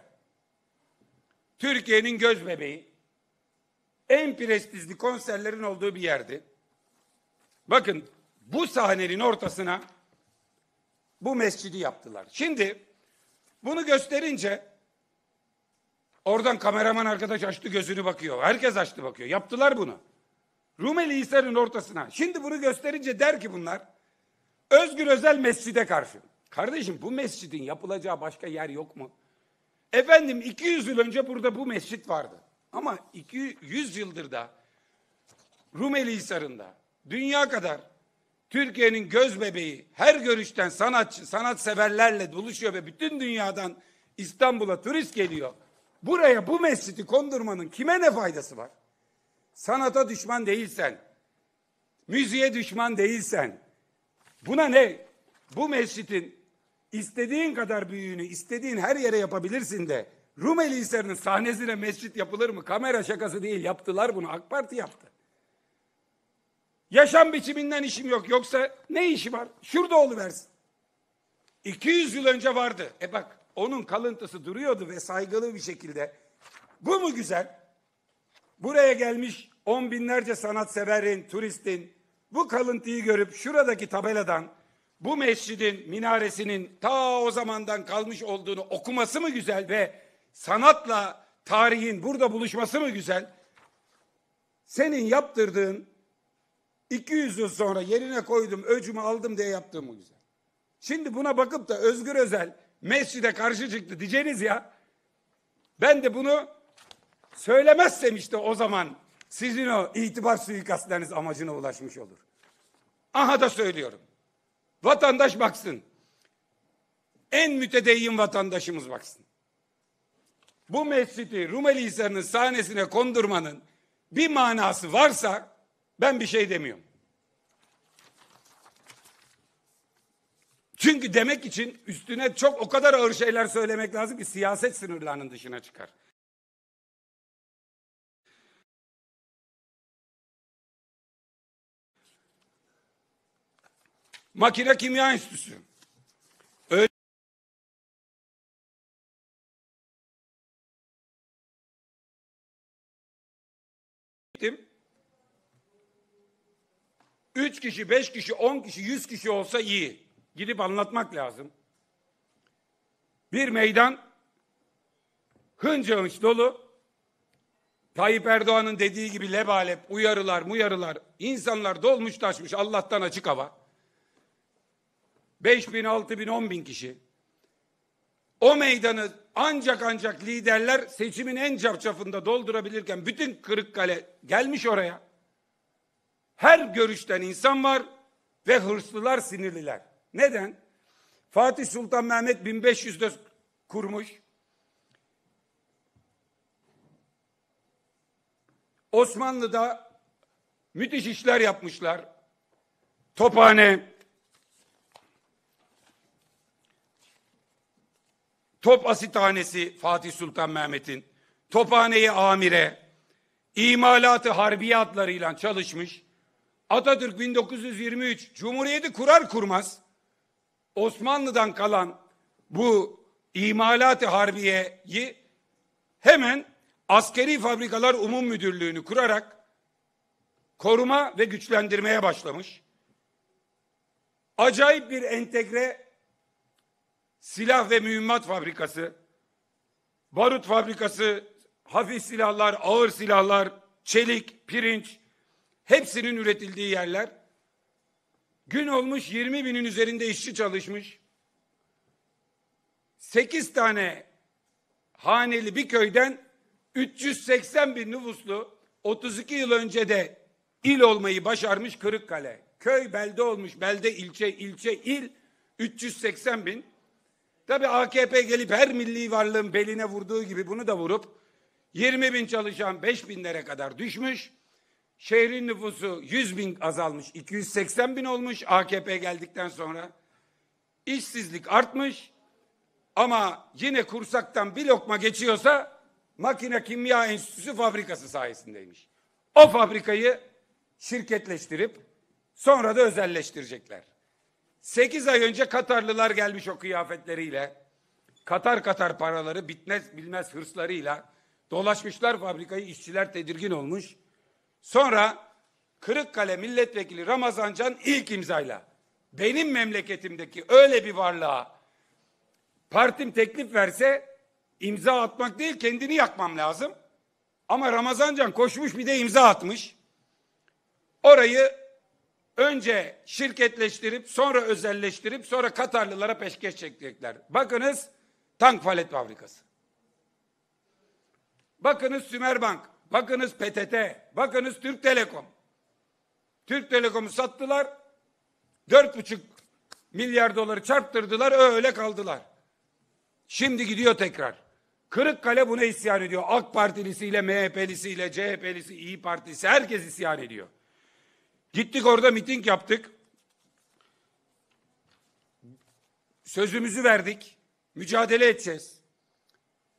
Türkiye'nin göz bebeği. En prestijli konserlerin olduğu bir yerdi. Bakın bu sahnenin ortasına bu mescidi yaptılar. Şimdi bunu gösterince oradan kameraman arkadaş açtı gözünü bakıyor. Herkes açtı bakıyor. Yaptılar bunu. Rumeli Hisar'ın ortasına. Şimdi bunu gösterince der ki bunlar Özgür Özel mescide karşı. Kardeşim bu mescidin yapılacağı başka yer yok mu? Efendim 200 yıl önce burada bu mescit vardı. Ama 200 yıldır da Rumeli Hisarı'nda dünya kadar Türkiye'nin göz bebeği her görüşten sanatçı, sanatseverlerle buluşuyor ve bütün dünyadan İstanbul'a turist geliyor. Buraya bu mescidi kondurmanın kime ne faydası var? Sanata düşman değilsen, müziğe düşman değilsen, buna ne? Bu mescidin istediğin kadar büyüğünü, istediğin her yere yapabilirsin de, Rumeli Hisarı'nın sahnesine mescit yapılır mı? Kamera şakası değil, yaptılar bunu, AK Parti yaptı. Yaşam biçiminden işim yok. Yoksa ne işi var? Şurada oluversin. 200 yıl önce vardı. E bak onun kalıntısı duruyordu ve saygılı bir şekilde. Bu mu güzel? Buraya gelmiş on binlerce sanatseverin, turistin bu kalıntıyı görüp şuradaki tabeladan bu mescidin minaresinin ta o zamandan kalmış olduğunu okuması mı güzel ve sanatla tarihin burada buluşması mı güzel? Senin yaptırdığın 200 yıl sonra yerine koydum, öcümü aldım diye yaptığım o güzel. Şimdi buna bakıp da Özgür Özel mescide karşı çıktı diyeceğiniz ya. Ben de bunu söylemezsem işte o zaman sizin o itibar suikastleriniz amacına ulaşmış olur. Aha da söylüyorum. Vatandaş baksın. En mütedeyyin vatandaşımız baksın. Bu mescidi Rumeli Hisarı'nın sahnesine kondurmanın bir manası varsa ben bir şey demiyorum. Çünkü demek için üstüne çok o kadar ağır şeyler söylemek lazım ki siyaset sınırlarının dışına çıkar. Makine Kimya Enstitüsü. Öyle Üç kişi, beş kişi, on kişi, yüz kişi olsa iyi. Gidip anlatmak lazım. Bir meydan hınca hınç dolu. Tayyip Erdoğan'ın dediği gibi lebalep uyarılar muyarılar. insanlar dolmuş taşmış Allah'tan açık hava. Beş bin, altı bin, on bin kişi. O meydanı ancak ancak liderler seçimin en çarçafında doldurabilirken bütün Kırıkkale gelmiş oraya her görüşten insan var ve hırslılar sinirliler. Neden? Fatih Sultan Mehmet 1500'de kurmuş. Osmanlı'da müthiş işler yapmışlar. Tophane, Top Asithanesi Fatih Sultan Mehmet'in, Tophane'yi Amire, imalatı harbiye adlarıyla çalışmış. Atatürk 1923 Cumhuriyeti kurar kurmaz Osmanlı'dan kalan bu imalat-ı harbiyeyi hemen askeri fabrikalar umum müdürlüğünü kurarak koruma ve güçlendirmeye başlamış. Acayip bir entegre silah ve mühimmat fabrikası, barut fabrikası, hafif silahlar, ağır silahlar, çelik, pirinç, hepsinin üretildiği yerler. Gün olmuş 20 binin üzerinde işçi çalışmış. 8 tane haneli bir köyden 380 bin nüfuslu 32 yıl önce de il olmayı başarmış Kırıkkale. Köy belde olmuş, belde ilçe, ilçe il 380 bin. Tabi AKP gelip her milli varlığın beline vurduğu gibi bunu da vurup 20 bin çalışan 5 binlere kadar düşmüş. Şehrin nüfusu 100 bin azalmış, 280 bin olmuş AKP geldikten sonra. İşsizlik artmış ama yine kursaktan bir lokma geçiyorsa makine kimya enstitüsü fabrikası sayesindeymiş. O fabrikayı şirketleştirip sonra da özelleştirecekler. 8 ay önce Katarlılar gelmiş o kıyafetleriyle. Katar katar paraları bitmez bilmez hırslarıyla dolaşmışlar fabrikayı işçiler tedirgin olmuş. Sonra Kırıkkale Milletvekili Ramazan Can ilk imzayla benim memleketimdeki öyle bir varlığa partim teklif verse imza atmak değil kendini yakmam lazım. Ama Ramazan Can koşmuş bir de imza atmış. Orayı önce şirketleştirip sonra özelleştirip sonra Katarlılara peşkeş çekecekler. Bakınız tank palet fabrikası. Bakınız Sümer Bank. Bakınız PTT, bakınız Türk Telekom. Türk Telekom'u sattılar. Dört buçuk milyar doları çarptırdılar öyle kaldılar. Şimdi gidiyor tekrar. Kırıkkale buna isyan ediyor. AK Partilisiyle, MHP'lisiyle, CHP'lisi, İyi Partisi herkes isyan ediyor. Gittik orada miting yaptık. Sözümüzü verdik. Mücadele edeceğiz.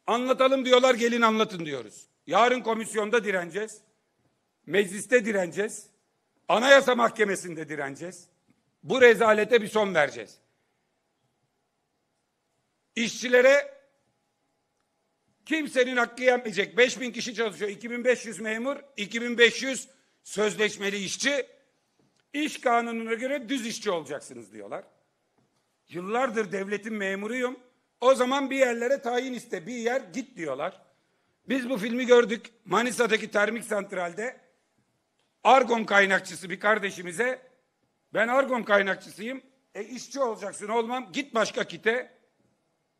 Anlatalım diyorlar, gelin anlatın diyoruz. Yarın komisyonda direneceğiz. Mecliste direneceğiz. Anayasa Mahkemesi'nde direneceğiz. Bu rezalete bir son vereceğiz. İşçilere kimsenin hakkı yenmeyecek. 5000 kişi çalışıyor. 2500 memur, 2500 sözleşmeli işçi. İş kanununa göre düz işçi olacaksınız diyorlar. Yıllardır devletin memuruyum. O zaman bir yerlere tayin iste, bir yer git diyorlar. Biz bu filmi gördük. Manisa'daki termik santralde argon kaynakçısı bir kardeşimize ben argon kaynakçısıyım. E işçi olacaksın olmam. Git başka kite.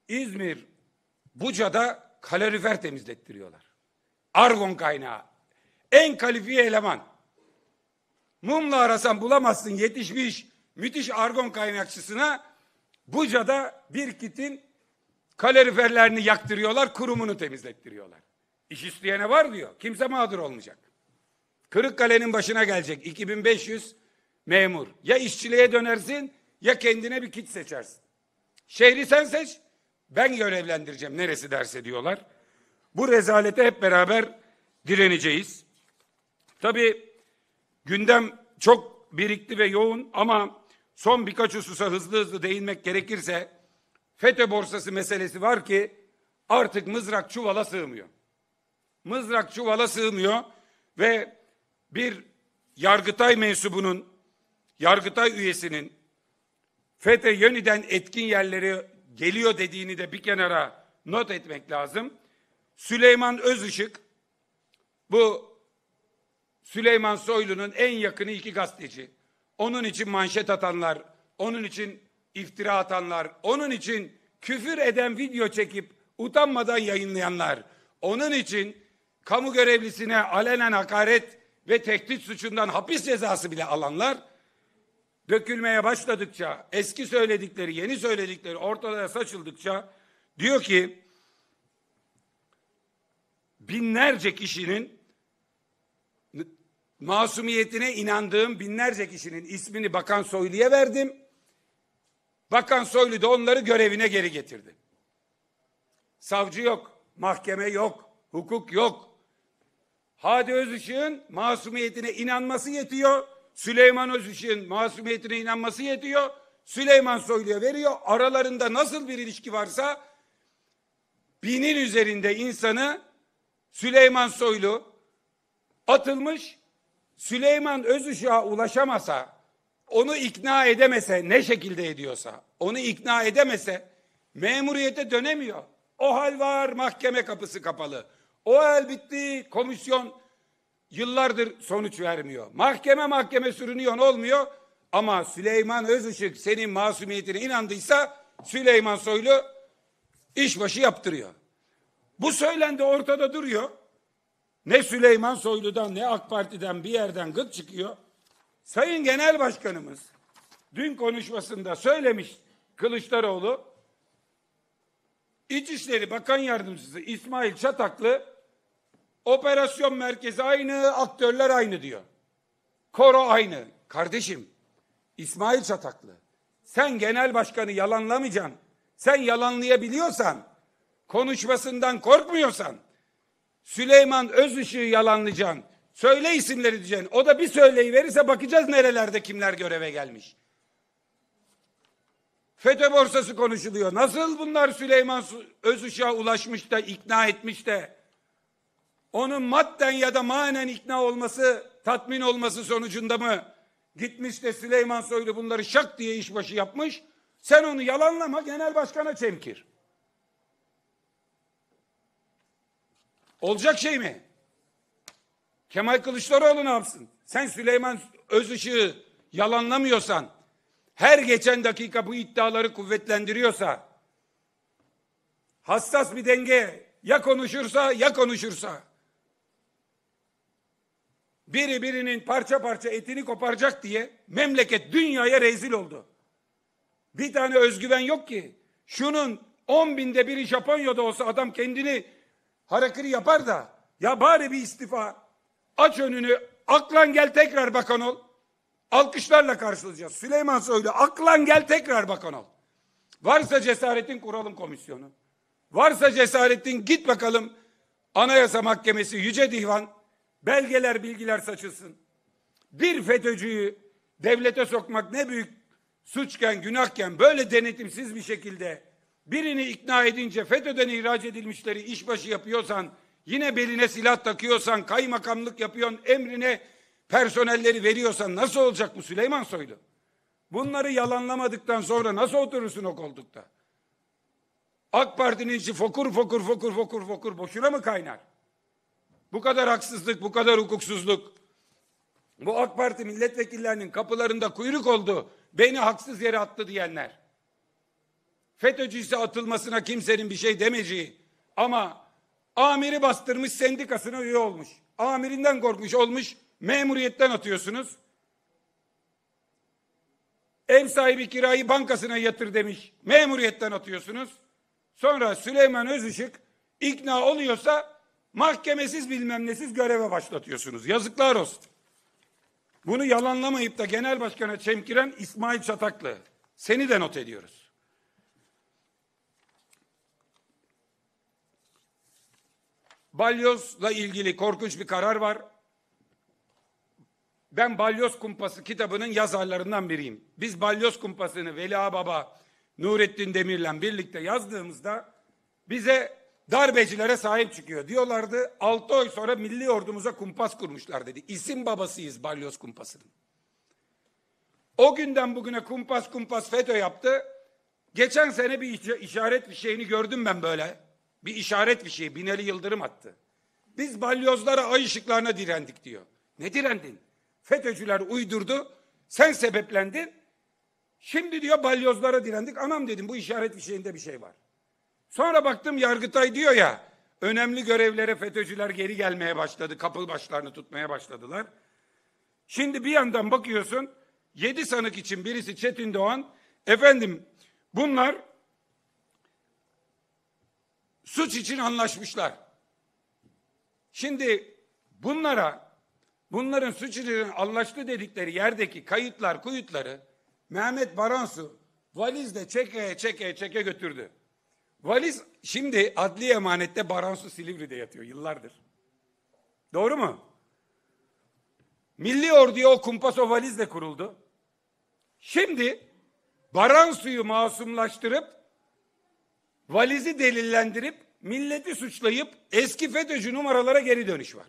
İzmir, Buca'da kalorifer temizlettiriyorlar. Argon kaynağı. En kalifiye eleman. Mumla arasan bulamazsın yetişmiş müthiş argon kaynakçısına Buca'da bir kitin kaloriferlerini yaktırıyorlar, kurumunu temizlettiriyorlar. İş isteyene var diyor. Kimse mağdur olmayacak. Kırıkkale'nin başına gelecek 2500 memur. Ya işçiliğe dönersin ya kendine bir kit seçersin. Şehri sen seç, ben görevlendireceğim neresi derse diyorlar. Bu rezalete hep beraber direneceğiz. Tabii gündem çok birikti ve yoğun ama son birkaç hususa hızlı hızlı değinmek gerekirse FETÖ borsası meselesi var ki artık mızrak çuvala sığmıyor mızrak çuvala sığmıyor ve bir Yargıtay mensubunun, Yargıtay üyesinin FETÖ yeniden etkin yerleri geliyor dediğini de bir kenara not etmek lazım. Süleyman Özışık bu Süleyman Soylu'nun en yakını iki gazeteci. Onun için manşet atanlar, onun için iftira atanlar, onun için küfür eden video çekip utanmadan yayınlayanlar, onun için kamu görevlisine alenen hakaret ve tehdit suçundan hapis cezası bile alanlar dökülmeye başladıkça, eski söyledikleri, yeni söyledikleri ortalara saçıldıkça diyor ki binlerce kişinin masumiyetine inandığım binlerce kişinin ismini Bakan Soylu'ya verdim. Bakan Soylu da onları görevine geri getirdi. Savcı yok, mahkeme yok, hukuk yok, Hadi Özışık'ın masumiyetine inanması yetiyor. Süleyman Özışık'ın masumiyetine inanması yetiyor. Süleyman Soylu'ya veriyor. Aralarında nasıl bir ilişki varsa binin üzerinde insanı Süleyman Soylu atılmış. Süleyman Özışık'a ulaşamasa, onu ikna edemese, ne şekilde ediyorsa, onu ikna edemese memuriyete dönemiyor. O hal var mahkeme kapısı kapalı. O el bitti, komisyon yıllardır sonuç vermiyor. Mahkeme mahkeme sürünüyor, olmuyor. Ama Süleyman Özışık senin masumiyetine inandıysa Süleyman Soylu işbaşı yaptırıyor. Bu söylendi ortada duruyor. Ne Süleyman Soylu'dan ne AK Parti'den bir yerden gıt çıkıyor. Sayın Genel Başkanımız dün konuşmasında söylemiş Kılıçdaroğlu İçişleri Bakan Yardımcısı İsmail Çataklı Operasyon merkezi aynı, aktörler aynı diyor. Koro aynı. Kardeşim İsmail Çataklı sen genel başkanı yalanlamayacaksın. Sen yalanlayabiliyorsan, konuşmasından korkmuyorsan, Süleyman Özışık'ı yalanlayacaksın. Söyle isimleri diyeceksin. O da bir söyleyi verirse bakacağız nerelerde kimler göreve gelmiş. FETÖ borsası konuşuluyor. Nasıl bunlar Süleyman Özışık'a ulaşmış da ikna etmiş de onun madden ya da manen ikna olması, tatmin olması sonucunda mı gitmiş de Süleyman Soylu bunları şak diye işbaşı yapmış? Sen onu yalanlama genel başkana çemkir. Olacak şey mi? Kemal Kılıçdaroğlu ne yapsın? Sen Süleyman Özışığı yalanlamıyorsan, her geçen dakika bu iddiaları kuvvetlendiriyorsa, hassas bir denge ya konuşursa ya konuşursa, biri birinin parça parça etini koparacak diye memleket dünyaya rezil oldu. Bir tane özgüven yok ki. Şunun on binde biri Japonya'da olsa adam kendini harakiri yapar da ya bari bir istifa aç önünü aklan gel tekrar bakan ol. Alkışlarla karşılayacağız. Süleyman söyle aklan gel tekrar bakan ol. Varsa cesaretin kuralım komisyonu. Varsa cesaretin git bakalım Anayasa Mahkemesi Yüce Divan belgeler bilgiler saçılsın. Bir FETÖ'cüyü devlete sokmak ne büyük suçken, günahken böyle denetimsiz bir şekilde birini ikna edince FETÖ'den ihraç edilmişleri işbaşı yapıyorsan, yine beline silah takıyorsan, kaymakamlık yapıyorsun, emrine personelleri veriyorsan nasıl olacak bu Süleyman Soylu? Bunları yalanlamadıktan sonra nasıl oturursun o koltukta? AK Parti'nin işi fokur fokur fokur fokur fokur boşuna mı kaynar? Bu kadar haksızlık, bu kadar hukuksuzluk. Bu AK Parti milletvekillerinin kapılarında kuyruk oldu. Beni haksız yere attı diyenler. FETÖ'cü ise atılmasına kimsenin bir şey demeyeceği. Ama amiri bastırmış sendikasına üye olmuş. Amirinden korkmuş olmuş. Memuriyetten atıyorsunuz. Ev sahibi kirayı bankasına yatır demiş. Memuriyetten atıyorsunuz. Sonra Süleyman Özışık ikna oluyorsa Mahkemesiz bilmem nesiz göreve başlatıyorsunuz. Yazıklar olsun. Bunu yalanlamayıp da genel başkana çemkiren İsmail Çataklı. Seni de not ediyoruz. Balyoz'la ilgili korkunç bir karar var. Ben Balyoz Kumpası kitabının yazarlarından biriyim. Biz Balyoz Kumpası'nı Veli Baba, Nurettin Demir'le birlikte yazdığımızda bize darbecilere sahip çıkıyor diyorlardı. Altı ay sonra milli ordumuza kumpas kurmuşlar dedi. İsim babasıyız balyoz kumpasının. O günden bugüne kumpas kumpas FETÖ yaptı. Geçen sene bir işaret bir şeyini gördüm ben böyle. Bir işaret bir şey. Binali Yıldırım attı. Biz balyozlara ay ışıklarına direndik diyor. Ne direndin? FETÖ'cüler uydurdu. Sen sebeplendin. Şimdi diyor balyozlara direndik. Anam dedim bu işaret bir şeyinde bir şey var. Sonra baktım Yargıtay diyor ya, önemli görevlere FETÖ'cüler geri gelmeye başladı, kapı başlarını tutmaya başladılar. Şimdi bir yandan bakıyorsun, yedi sanık için birisi Çetin Doğan, efendim bunlar suç için anlaşmışlar. Şimdi bunlara, bunların suç için anlaştı dedikleri yerdeki kayıtlar, kuyutları Mehmet Baransu valizle çeke çeke çeke götürdü. Valiz şimdi adli emanette Baransu Silivri'de yatıyor yıllardır. Doğru mu? Milli Ordu'ya o kumpas o valizle kuruldu. Şimdi Baransu'yu masumlaştırıp valizi delillendirip milleti suçlayıp eski FETÖ'cü numaralara geri dönüş var.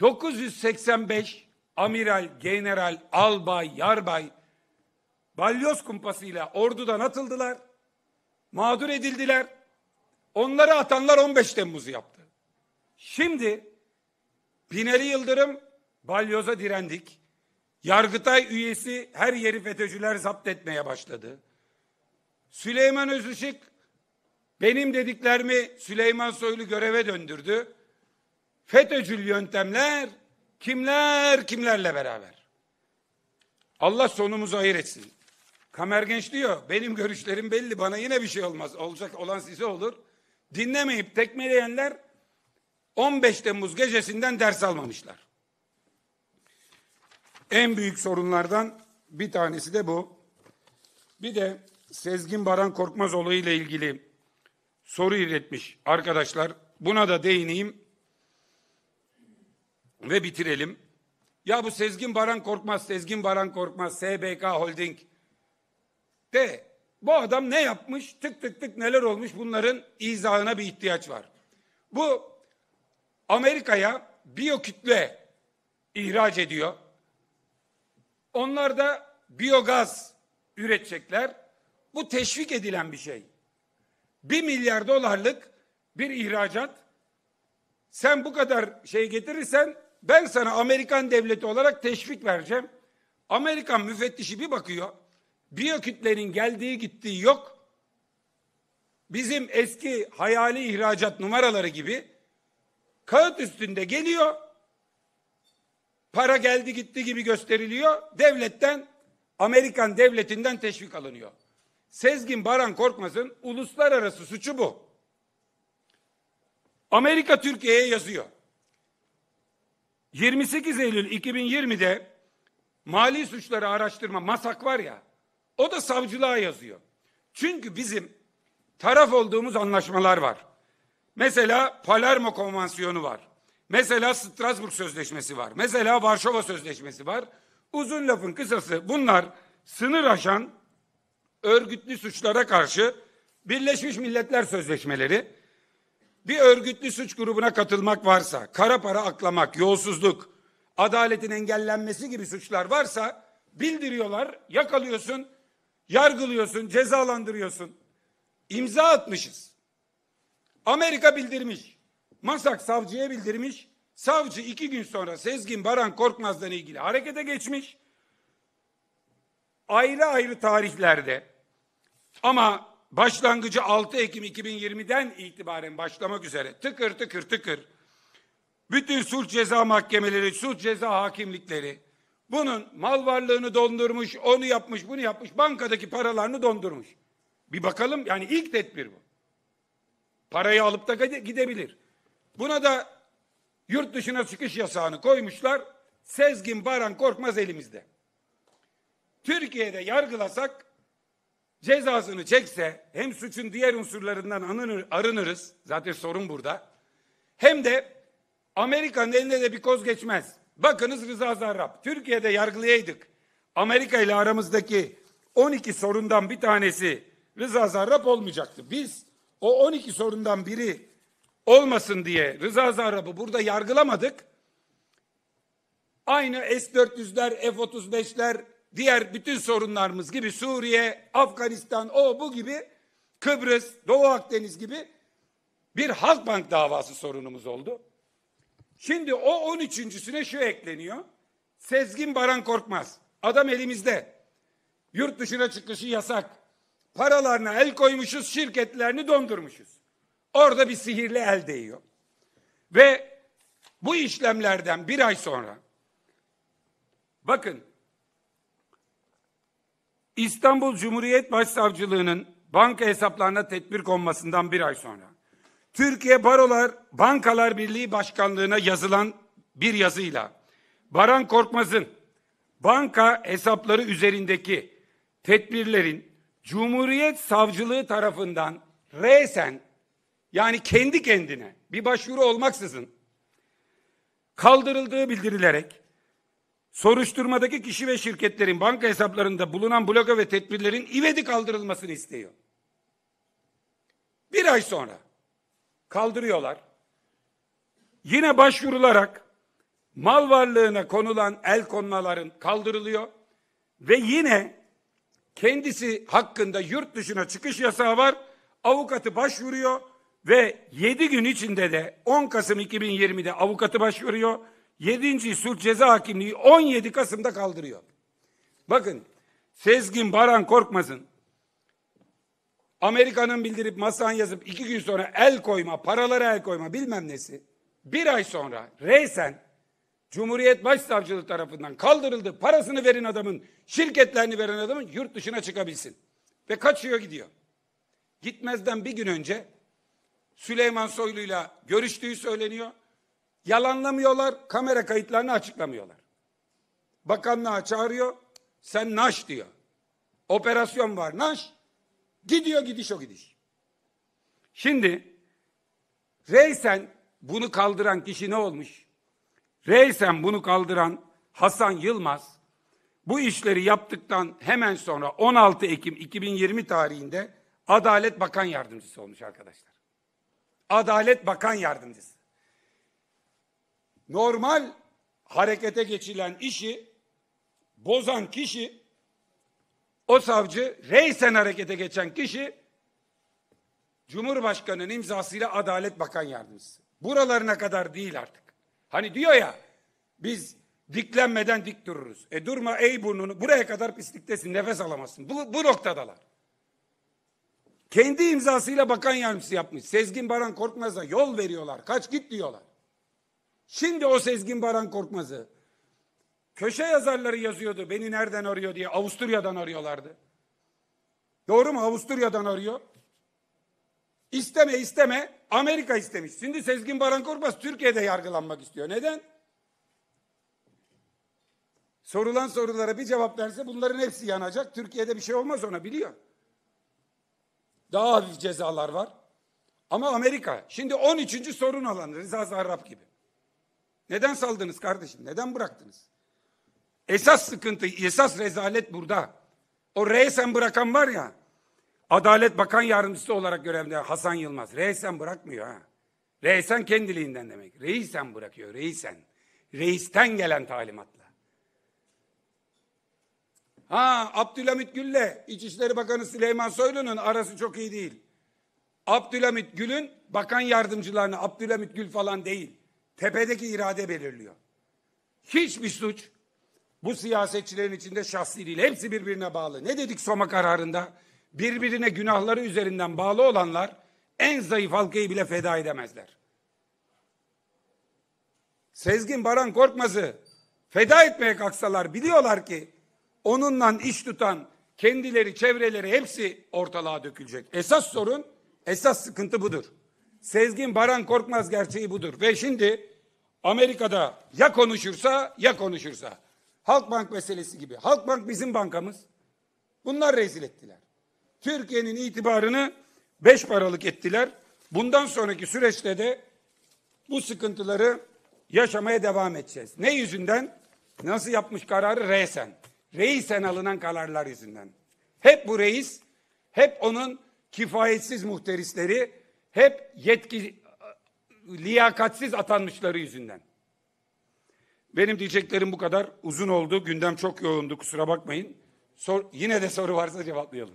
985 amiral, general, albay, yarbay balyoz kumpasıyla ordudan atıldılar mağdur edildiler. Onları atanlar 15 Temmuz'u yaptı. Şimdi Binali Yıldırım balyoza direndik. Yargıtay üyesi her yeri FETÖ'cüler zapt etmeye başladı. Süleyman Özışık benim dediklerimi Süleyman Soylu göreve döndürdü. FETÖ'cül yöntemler kimler kimlerle beraber. Allah sonumuzu hayır etsin. Kamergenç diyor benim görüşlerim belli bana yine bir şey olmaz. Olacak olan size olur. Dinlemeyip tekmeleyenler 15 Temmuz gecesinden ders almamışlar. En büyük sorunlardan bir tanesi de bu. Bir de Sezgin Baran Korkmaz ile ilgili soru iletmiş arkadaşlar. Buna da değineyim ve bitirelim. Ya bu Sezgin Baran Korkmaz, Sezgin Baran Korkmaz, SBK Holding de bu adam ne yapmış, tık tık tık neler olmuş bunların izahına bir ihtiyaç var. Bu Amerika'ya biyokütle ihraç ediyor. Onlar da biyogaz üretecekler. Bu teşvik edilen bir şey. Bir milyar dolarlık bir ihracat. Sen bu kadar şey getirirsen ben sana Amerikan devleti olarak teşvik vereceğim. Amerikan müfettişi bir bakıyor. Biyokütlerin geldiği gittiği yok. Bizim eski hayali ihracat numaraları gibi kağıt üstünde geliyor. Para geldi gitti gibi gösteriliyor. Devletten Amerikan devletinden teşvik alınıyor. Sezgin Baran korkmasın, uluslararası suçu bu. Amerika Türkiye'ye yazıyor. 28 Eylül 2020'de Mali Suçları Araştırma MASAK var ya o da savcılığa yazıyor. Çünkü bizim taraf olduğumuz anlaşmalar var. Mesela Palermo Konvansiyonu var. Mesela Strasbourg Sözleşmesi var. Mesela Varşova Sözleşmesi var. Uzun lafın kısası bunlar sınır aşan örgütlü suçlara karşı Birleşmiş Milletler Sözleşmeleri bir örgütlü suç grubuna katılmak varsa, kara para aklamak, yolsuzluk, adaletin engellenmesi gibi suçlar varsa bildiriyorlar, yakalıyorsun, yargılıyorsun, cezalandırıyorsun. İmza atmışız. Amerika bildirmiş. Masak savcıya bildirmiş. Savcı iki gün sonra Sezgin Baran Korkmaz'dan ilgili harekete geçmiş. Ayrı ayrı tarihlerde ama başlangıcı 6 Ekim 2020'den itibaren başlamak üzere tıkır tıkır tıkır bütün sulh ceza mahkemeleri, sulh ceza hakimlikleri, bunun mal varlığını dondurmuş, onu yapmış, bunu yapmış, bankadaki paralarını dondurmuş. Bir bakalım yani ilk tedbir bu. Parayı alıp da gidebilir. Buna da yurt dışına çıkış yasağını koymuşlar. Sezgin Baran Korkmaz elimizde. Türkiye'de yargılasak cezasını çekse hem suçun diğer unsurlarından anınır, arınırız. Zaten sorun burada. Hem de Amerika'nın elinde de bir koz geçmez. Bakınız Rıza Zarrab. Türkiye'de yargılayaydık. Amerika ile aramızdaki 12 sorundan bir tanesi Rıza Zarrab olmayacaktı. Biz o 12 sorundan biri olmasın diye Rıza Zarrab'ı burada yargılamadık. Aynı S-400'ler, F-35'ler, diğer bütün sorunlarımız gibi Suriye, Afganistan, o bu gibi Kıbrıs, Doğu Akdeniz gibi bir Halkbank davası sorunumuz oldu. Şimdi o 13.süne şu ekleniyor. Sezgin Baran Korkmaz. Adam elimizde. Yurt dışına çıkışı yasak. Paralarına el koymuşuz, şirketlerini dondurmuşuz. Orada bir sihirli el değiyor. Ve bu işlemlerden bir ay sonra bakın İstanbul Cumhuriyet Başsavcılığı'nın banka hesaplarına tedbir konmasından bir ay sonra Türkiye Barolar Bankalar Birliği Başkanlığı'na yazılan bir yazıyla Baran Korkmaz'ın banka hesapları üzerindeki tedbirlerin Cumhuriyet Savcılığı tarafından resen yani kendi kendine bir başvuru olmaksızın kaldırıldığı bildirilerek soruşturmadaki kişi ve şirketlerin banka hesaplarında bulunan bloka ve tedbirlerin ivedi kaldırılmasını istiyor. Bir ay sonra kaldırıyorlar. Yine başvurularak mal varlığına konulan el konmaların kaldırılıyor ve yine kendisi hakkında yurt dışına çıkış yasağı var. Avukatı başvuruyor ve 7 gün içinde de 10 Kasım 2020'de avukatı başvuruyor. 7. Sulh Ceza Hakimliği 17 Kasım'da kaldırıyor. Bakın Sezgin Baran Korkmaz'ın Amerika'nın bildirip masan yazıp iki gün sonra el koyma, paralara el koyma bilmem nesi. Bir ay sonra reysen Cumhuriyet Başsavcılığı tarafından kaldırıldı. Parasını verin adamın, şirketlerini veren adamın yurt dışına çıkabilsin. Ve kaçıyor gidiyor. Gitmezden bir gün önce Süleyman Soylu'yla görüştüğü söyleniyor. Yalanlamıyorlar, kamera kayıtlarını açıklamıyorlar. Bakanlığa çağırıyor, sen naş diyor. Operasyon var naş, Gidiyor gidiş o gidiş. Şimdi reysen bunu kaldıran kişi ne olmuş? Reysen bunu kaldıran Hasan Yılmaz bu işleri yaptıktan hemen sonra 16 Ekim 2020 tarihinde Adalet Bakan Yardımcısı olmuş arkadaşlar. Adalet Bakan Yardımcısı. Normal harekete geçilen işi bozan kişi o savcı reisen harekete geçen kişi Cumhurbaşkanı'nın imzasıyla Adalet Bakan Yardımcısı. Buralarına kadar değil artık. Hani diyor ya biz diklenmeden dik dururuz. E durma ey burnunu buraya kadar pisliktesin nefes alamazsın. Bu, bu noktadalar. Kendi imzasıyla bakan yardımcısı yapmış. Sezgin Baran Korkmaz'a yol veriyorlar. Kaç git diyorlar. Şimdi o Sezgin Baran Korkmaz'ı Köşe yazarları yazıyordu beni nereden arıyor diye. Avusturya'dan arıyorlardı. Doğru mu? Avusturya'dan arıyor. İsteme isteme Amerika istemiş. Şimdi Sezgin Baran Korkmaz Türkiye'de yargılanmak istiyor. Neden? Sorulan sorulara bir cevap verse bunların hepsi yanacak. Türkiye'de bir şey olmaz ona biliyor. Daha hafif cezalar var. Ama Amerika. Şimdi 13. sorun alanı Rıza Zarrab gibi. Neden saldınız kardeşim? Neden bıraktınız? Esas sıkıntı, esas rezalet burada. O resen bırakan var ya, Adalet Bakan Yardımcısı olarak görevde Hasan Yılmaz. Reisen bırakmıyor ha. Reisen kendiliğinden demek. Reisen bırakıyor, reisen. Reisten gelen talimatla. Ha Abdülhamit Gül'le İçişleri Bakanı Süleyman Soylu'nun arası çok iyi değil. Abdülhamit Gül'ün bakan yardımcılarını Abdülhamit Gül falan değil. Tepedeki irade belirliyor. Hiçbir suç bu siyasetçilerin içinde şahsi değil. Hepsi birbirine bağlı. Ne dedik Soma kararında? Birbirine günahları üzerinden bağlı olanlar en zayıf halkayı bile feda edemezler. Sezgin Baran Korkmaz'ı feda etmeye kalksalar biliyorlar ki onunla iş tutan kendileri, çevreleri hepsi ortalığa dökülecek. Esas sorun, esas sıkıntı budur. Sezgin Baran Korkmaz gerçeği budur. Ve şimdi Amerika'da ya konuşursa ya konuşursa. Halkbank meselesi gibi. Halkbank bizim bankamız. Bunlar rezil ettiler. Türkiye'nin itibarını beş paralık ettiler. Bundan sonraki süreçte de bu sıkıntıları yaşamaya devam edeceğiz. Ne yüzünden? Nasıl yapmış kararı? Reisen. Reisen alınan kararlar yüzünden. Hep bu reis, hep onun kifayetsiz muhterisleri, hep yetki liyakatsiz atanmışları yüzünden. Benim diyeceklerim bu kadar. Uzun oldu. Gündem çok yoğundu. Kusura bakmayın. Sor, yine de soru varsa cevaplayalım.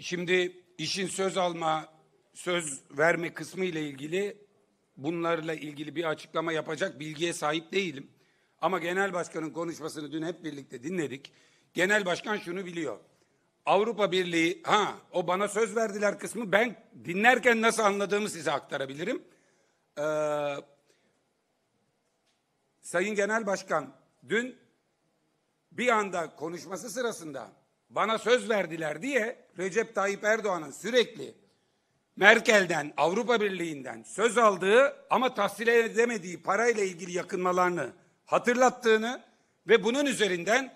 Şimdi işin söz alma, söz verme kısmı ile ilgili bunlarla ilgili bir açıklama yapacak bilgiye sahip değilim. Ama genel başkanın konuşmasını dün hep birlikte dinledik. Genel başkan şunu biliyor. Avrupa Birliği ha o bana söz verdiler kısmı ben dinlerken nasıl anladığımı size aktarabilirim. Ee, Sayın Genel Başkan dün bir anda konuşması sırasında bana söz verdiler diye Recep Tayyip Erdoğan'ın sürekli Merkel'den, Avrupa Birliği'nden söz aldığı ama tahsil edemediği parayla ilgili yakınmalarını hatırlattığını ve bunun üzerinden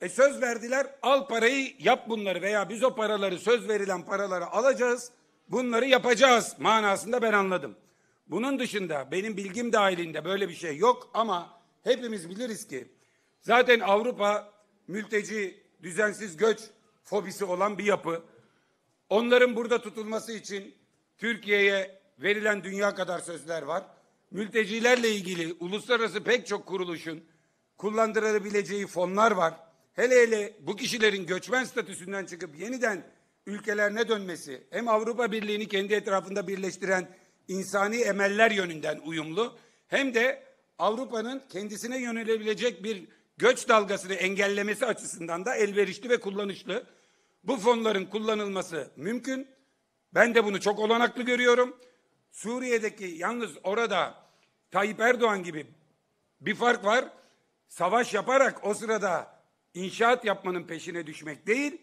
e söz verdiler al parayı yap bunları veya biz o paraları söz verilen paraları alacağız bunları yapacağız manasında ben anladım. Bunun dışında benim bilgim dahilinde böyle bir şey yok ama hepimiz biliriz ki zaten Avrupa mülteci düzensiz göç fobisi olan bir yapı. Onların burada tutulması için Türkiye'ye verilen dünya kadar sözler var. Mültecilerle ilgili uluslararası pek çok kuruluşun kullandırabileceği fonlar var. Hele hele bu kişilerin göçmen statüsünden çıkıp yeniden ülkelerine dönmesi hem Avrupa Birliği'ni kendi etrafında birleştiren insani emeller yönünden uyumlu hem de Avrupa'nın kendisine yönelebilecek bir göç dalgasını engellemesi açısından da elverişli ve kullanışlı bu fonların kullanılması mümkün. Ben de bunu çok olanaklı görüyorum. Suriye'deki yalnız orada Tayyip Erdoğan gibi bir fark var. Savaş yaparak o sırada inşaat yapmanın peşine düşmek değil,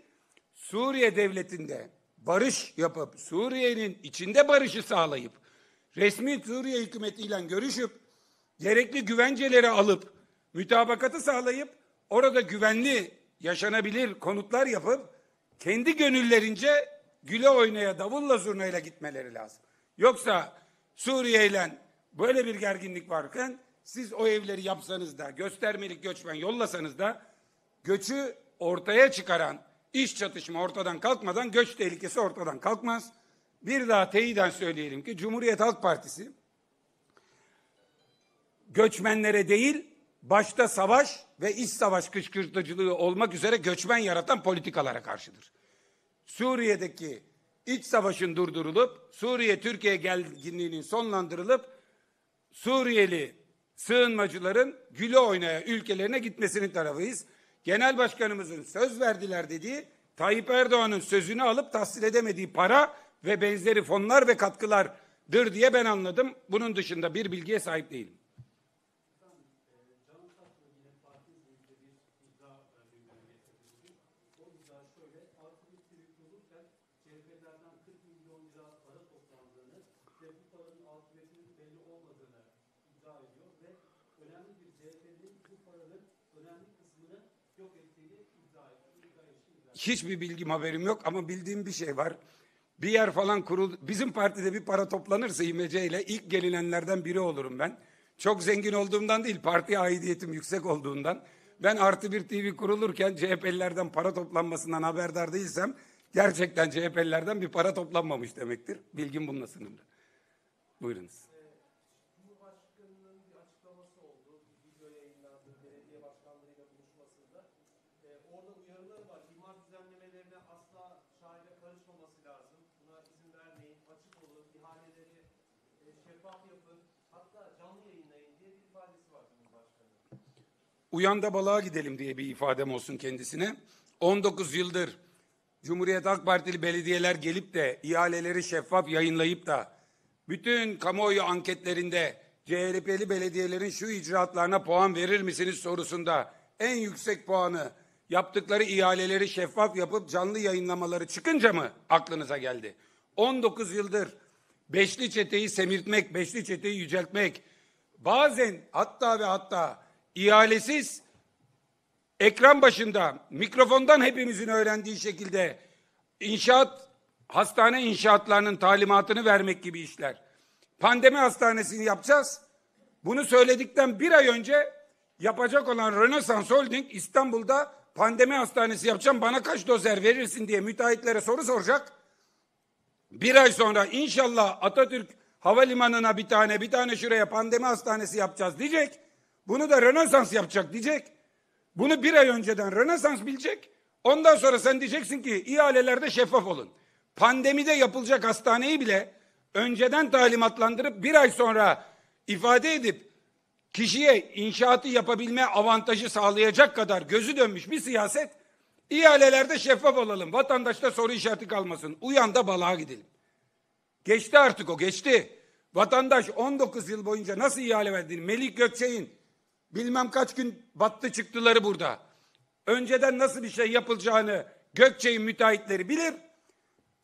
Suriye devletinde barış yapıp Suriye'nin içinde barışı sağlayıp resmi Suriye hükümetiyle görüşüp gerekli güvenceleri alıp mütabakatı sağlayıp orada güvenli yaşanabilir konutlar yapıp kendi gönüllerince güle oynaya davulla zurnayla gitmeleri lazım. Yoksa Suriye ile böyle bir gerginlik varken siz o evleri yapsanız da göstermelik göçmen yollasanız da göçü ortaya çıkaran iş çatışma ortadan kalkmadan göç tehlikesi ortadan kalkmaz. Bir daha teyiden söyleyelim ki Cumhuriyet Halk Partisi göçmenlere değil başta savaş ve iç savaş kışkırtıcılığı olmak üzere göçmen yaratan politikalara karşıdır. Suriye'deki iç savaşın durdurulup Suriye Türkiye gerginliğinin sonlandırılıp Suriyeli sığınmacıların güle oynaya ülkelerine gitmesinin tarafıyız. Genel başkanımızın söz verdiler dediği Tayyip Erdoğan'ın sözünü alıp tahsil edemediği para ve benzeri fonlar ve katkılardır diye ben anladım. Bunun dışında bir bilgiye sahip değilim. Hiçbir bilgim haberim yok ama bildiğim bir şey var. Bir yer falan kurul bizim partide bir para toplanırsa İmece ile ilk gelinenlerden biri olurum ben. Çok zengin olduğumdan değil, partiye aidiyetim yüksek olduğundan. Ben artı bir TV kurulurken CHP'lilerden para toplanmasından haberdar değilsem gerçekten CHP'lilerden bir para toplanmamış demektir. Bilgim bununla sınırlı. Buyurunuz. Ee, ee, orada uyarıları var. şeffaf yapın, hatta canlı yayınlayın diye bir ifadesi var Cumhurbaşkanı. Uyan da balığa gidelim diye bir ifadem olsun kendisine. 19 yıldır Cumhuriyet Halk Partili belediyeler gelip de ihaleleri şeffaf yayınlayıp da bütün kamuoyu anketlerinde CHP'li belediyelerin şu icraatlarına puan verir misiniz sorusunda en yüksek puanı yaptıkları ihaleleri şeffaf yapıp canlı yayınlamaları çıkınca mı aklınıza geldi? 19 yıldır beşli çeteyi semirtmek, beşli çeteyi yüceltmek, bazen hatta ve hatta ihalesiz ekran başında mikrofondan hepimizin öğrendiği şekilde inşaat hastane inşaatlarının talimatını vermek gibi işler. Pandemi hastanesini yapacağız. Bunu söyledikten bir ay önce yapacak olan Rönesans Holding İstanbul'da pandemi hastanesi yapacağım bana kaç dozer verirsin diye müteahhitlere soru soracak. Bir ay sonra inşallah Atatürk havalimanına bir tane bir tane şuraya pandemi hastanesi yapacağız diyecek. Bunu da Rönesans yapacak diyecek. Bunu bir ay önceden Rönesans bilecek. Ondan sonra sen diyeceksin ki ihalelerde şeffaf olun. Pandemide yapılacak hastaneyi bile önceden talimatlandırıp bir ay sonra ifade edip kişiye inşaatı yapabilme avantajı sağlayacak kadar gözü dönmüş bir siyaset İhalelerde şeffaf olalım. Vatandaşta soru işareti kalmasın. Uyan da balığa gidelim. Geçti artık o geçti. Vatandaş 19 yıl boyunca nasıl ihale verdi? Melik Gökçek'in bilmem kaç gün battı çıktıları burada. Önceden nasıl bir şey yapılacağını Gökçek'in müteahhitleri bilir.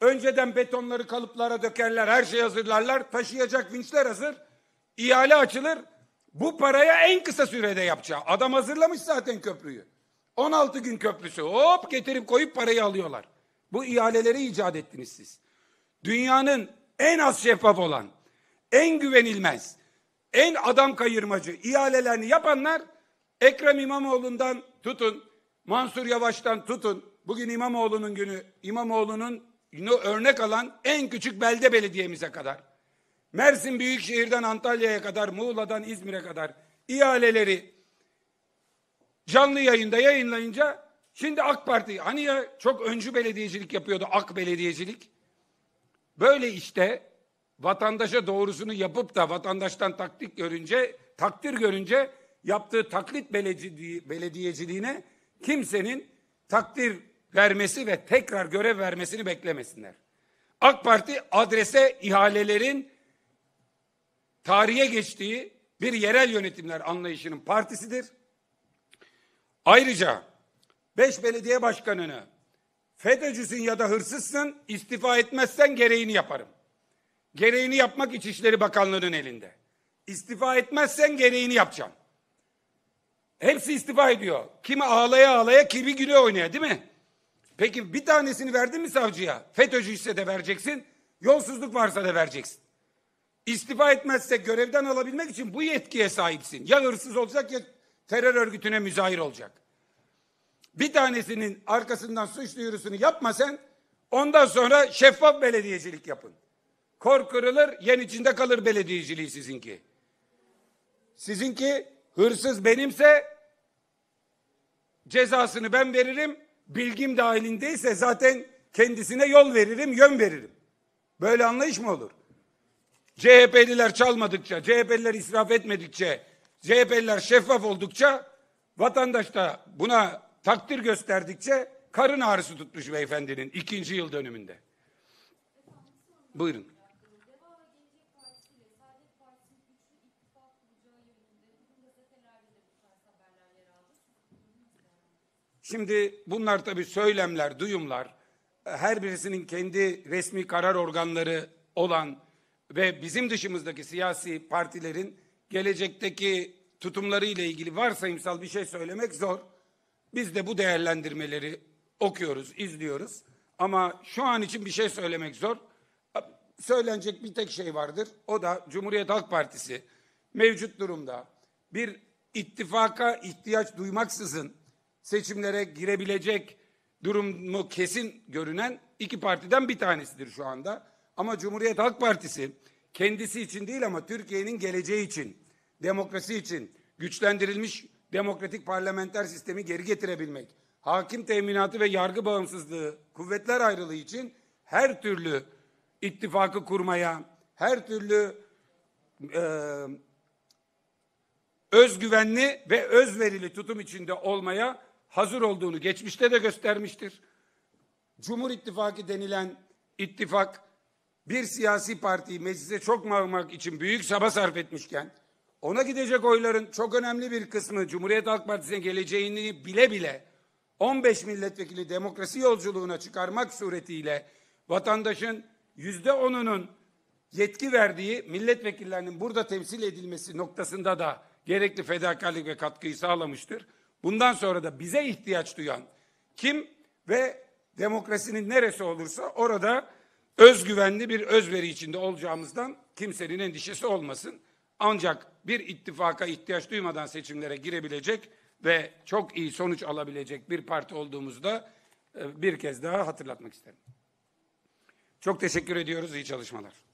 Önceden betonları kalıplara dökerler, her şey hazırlarlar. Taşıyacak vinçler hazır. İhale açılır. Bu paraya en kısa sürede yapacağı. Adam hazırlamış zaten köprüyü. 16 gün köprüsü hop getirip koyup parayı alıyorlar. Bu ihaleleri icat ettiniz siz. Dünyanın en az şeffaf olan, en güvenilmez, en adam kayırmacı ihalelerini yapanlar Ekrem İmamoğlu'ndan tutun, Mansur Yavaş'tan tutun. Bugün İmamoğlu'nun günü, İmamoğlu'nun örnek alan en küçük belde belediyemize kadar. Mersin Büyükşehir'den Antalya'ya kadar, Muğla'dan İzmir'e kadar ihaleleri canlı yayında yayınlayınca şimdi AK Parti hani ya çok öncü belediyecilik yapıyordu AK belediyecilik. Böyle işte vatandaşa doğrusunu yapıp da vatandaştan taktik görünce takdir görünce yaptığı taklit belediye, belediyeciliğine kimsenin takdir vermesi ve tekrar görev vermesini beklemesinler. AK Parti adrese ihalelerin tarihe geçtiği bir yerel yönetimler anlayışının partisidir. Ayrıca beş belediye başkanını FETÖ'cüsün ya da hırsızsın istifa etmezsen gereğini yaparım. Gereğini yapmak İçişleri Bakanlığı'nın elinde. İstifa etmezsen gereğini yapacağım. Hepsi istifa ediyor. Kimi ağlaya ağlaya, kimi güle oynaya değil mi? Peki bir tanesini verdin mi savcıya? FETÖ'cü ise de vereceksin, yolsuzluk varsa da vereceksin. İstifa etmezse görevden alabilmek için bu yetkiye sahipsin. Ya hırsız olacak ya terör örgütüne müzahir olacak. Bir tanesinin arkasından suç duyurusunu yapma sen, ondan sonra şeffaf belediyecilik yapın. Kor kırılır, yen içinde kalır belediyeciliği sizinki. Sizinki hırsız benimse cezasını ben veririm, bilgim dahilindeyse zaten kendisine yol veririm, yön veririm. Böyle anlayış mı olur? CHP'liler çalmadıkça, CHP'liler israf etmedikçe, CHP'liler şeffaf oldukça vatandaş da buna takdir gösterdikçe karın ağrısı tutmuş beyefendinin ikinci yıl dönümünde. Buyurun. Şimdi bunlar tabii söylemler, duyumlar. Her birisinin kendi resmi karar organları olan ve bizim dışımızdaki siyasi partilerin gelecekteki tutumları ile ilgili varsayımsal bir şey söylemek zor. Biz de bu değerlendirmeleri okuyoruz, izliyoruz. Ama şu an için bir şey söylemek zor. Söylenecek bir tek şey vardır. O da Cumhuriyet Halk Partisi mevcut durumda bir ittifaka ihtiyaç duymaksızın seçimlere girebilecek durumu kesin görünen iki partiden bir tanesidir şu anda. Ama Cumhuriyet Halk Partisi kendisi için değil ama Türkiye'nin geleceği için, demokrasi için güçlendirilmiş demokratik parlamenter sistemi geri getirebilmek, hakim teminatı ve yargı bağımsızlığı, kuvvetler ayrılığı için her türlü ittifakı kurmaya, her türlü e, özgüvenli ve özverili tutum içinde olmaya hazır olduğunu geçmişte de göstermiştir. Cumhur İttifakı denilen ittifak bir siyasi parti meclise çok mağmak için büyük çaba sarf etmişken ona gidecek oyların çok önemli bir kısmı Cumhuriyet Halk Partisi'ne geleceğini bile bile 15 milletvekili demokrasi yolculuğuna çıkarmak suretiyle vatandaşın yüzde onunun yetki verdiği milletvekillerinin burada temsil edilmesi noktasında da gerekli fedakarlık ve katkıyı sağlamıştır. Bundan sonra da bize ihtiyaç duyan kim ve demokrasinin neresi olursa orada özgüvenli bir özveri içinde olacağımızdan kimsenin endişesi olmasın. Ancak bir ittifaka ihtiyaç duymadan seçimlere girebilecek ve çok iyi sonuç alabilecek bir parti olduğumuzda e, bir kez daha hatırlatmak isterim. Çok teşekkür ediyoruz. İyi çalışmalar.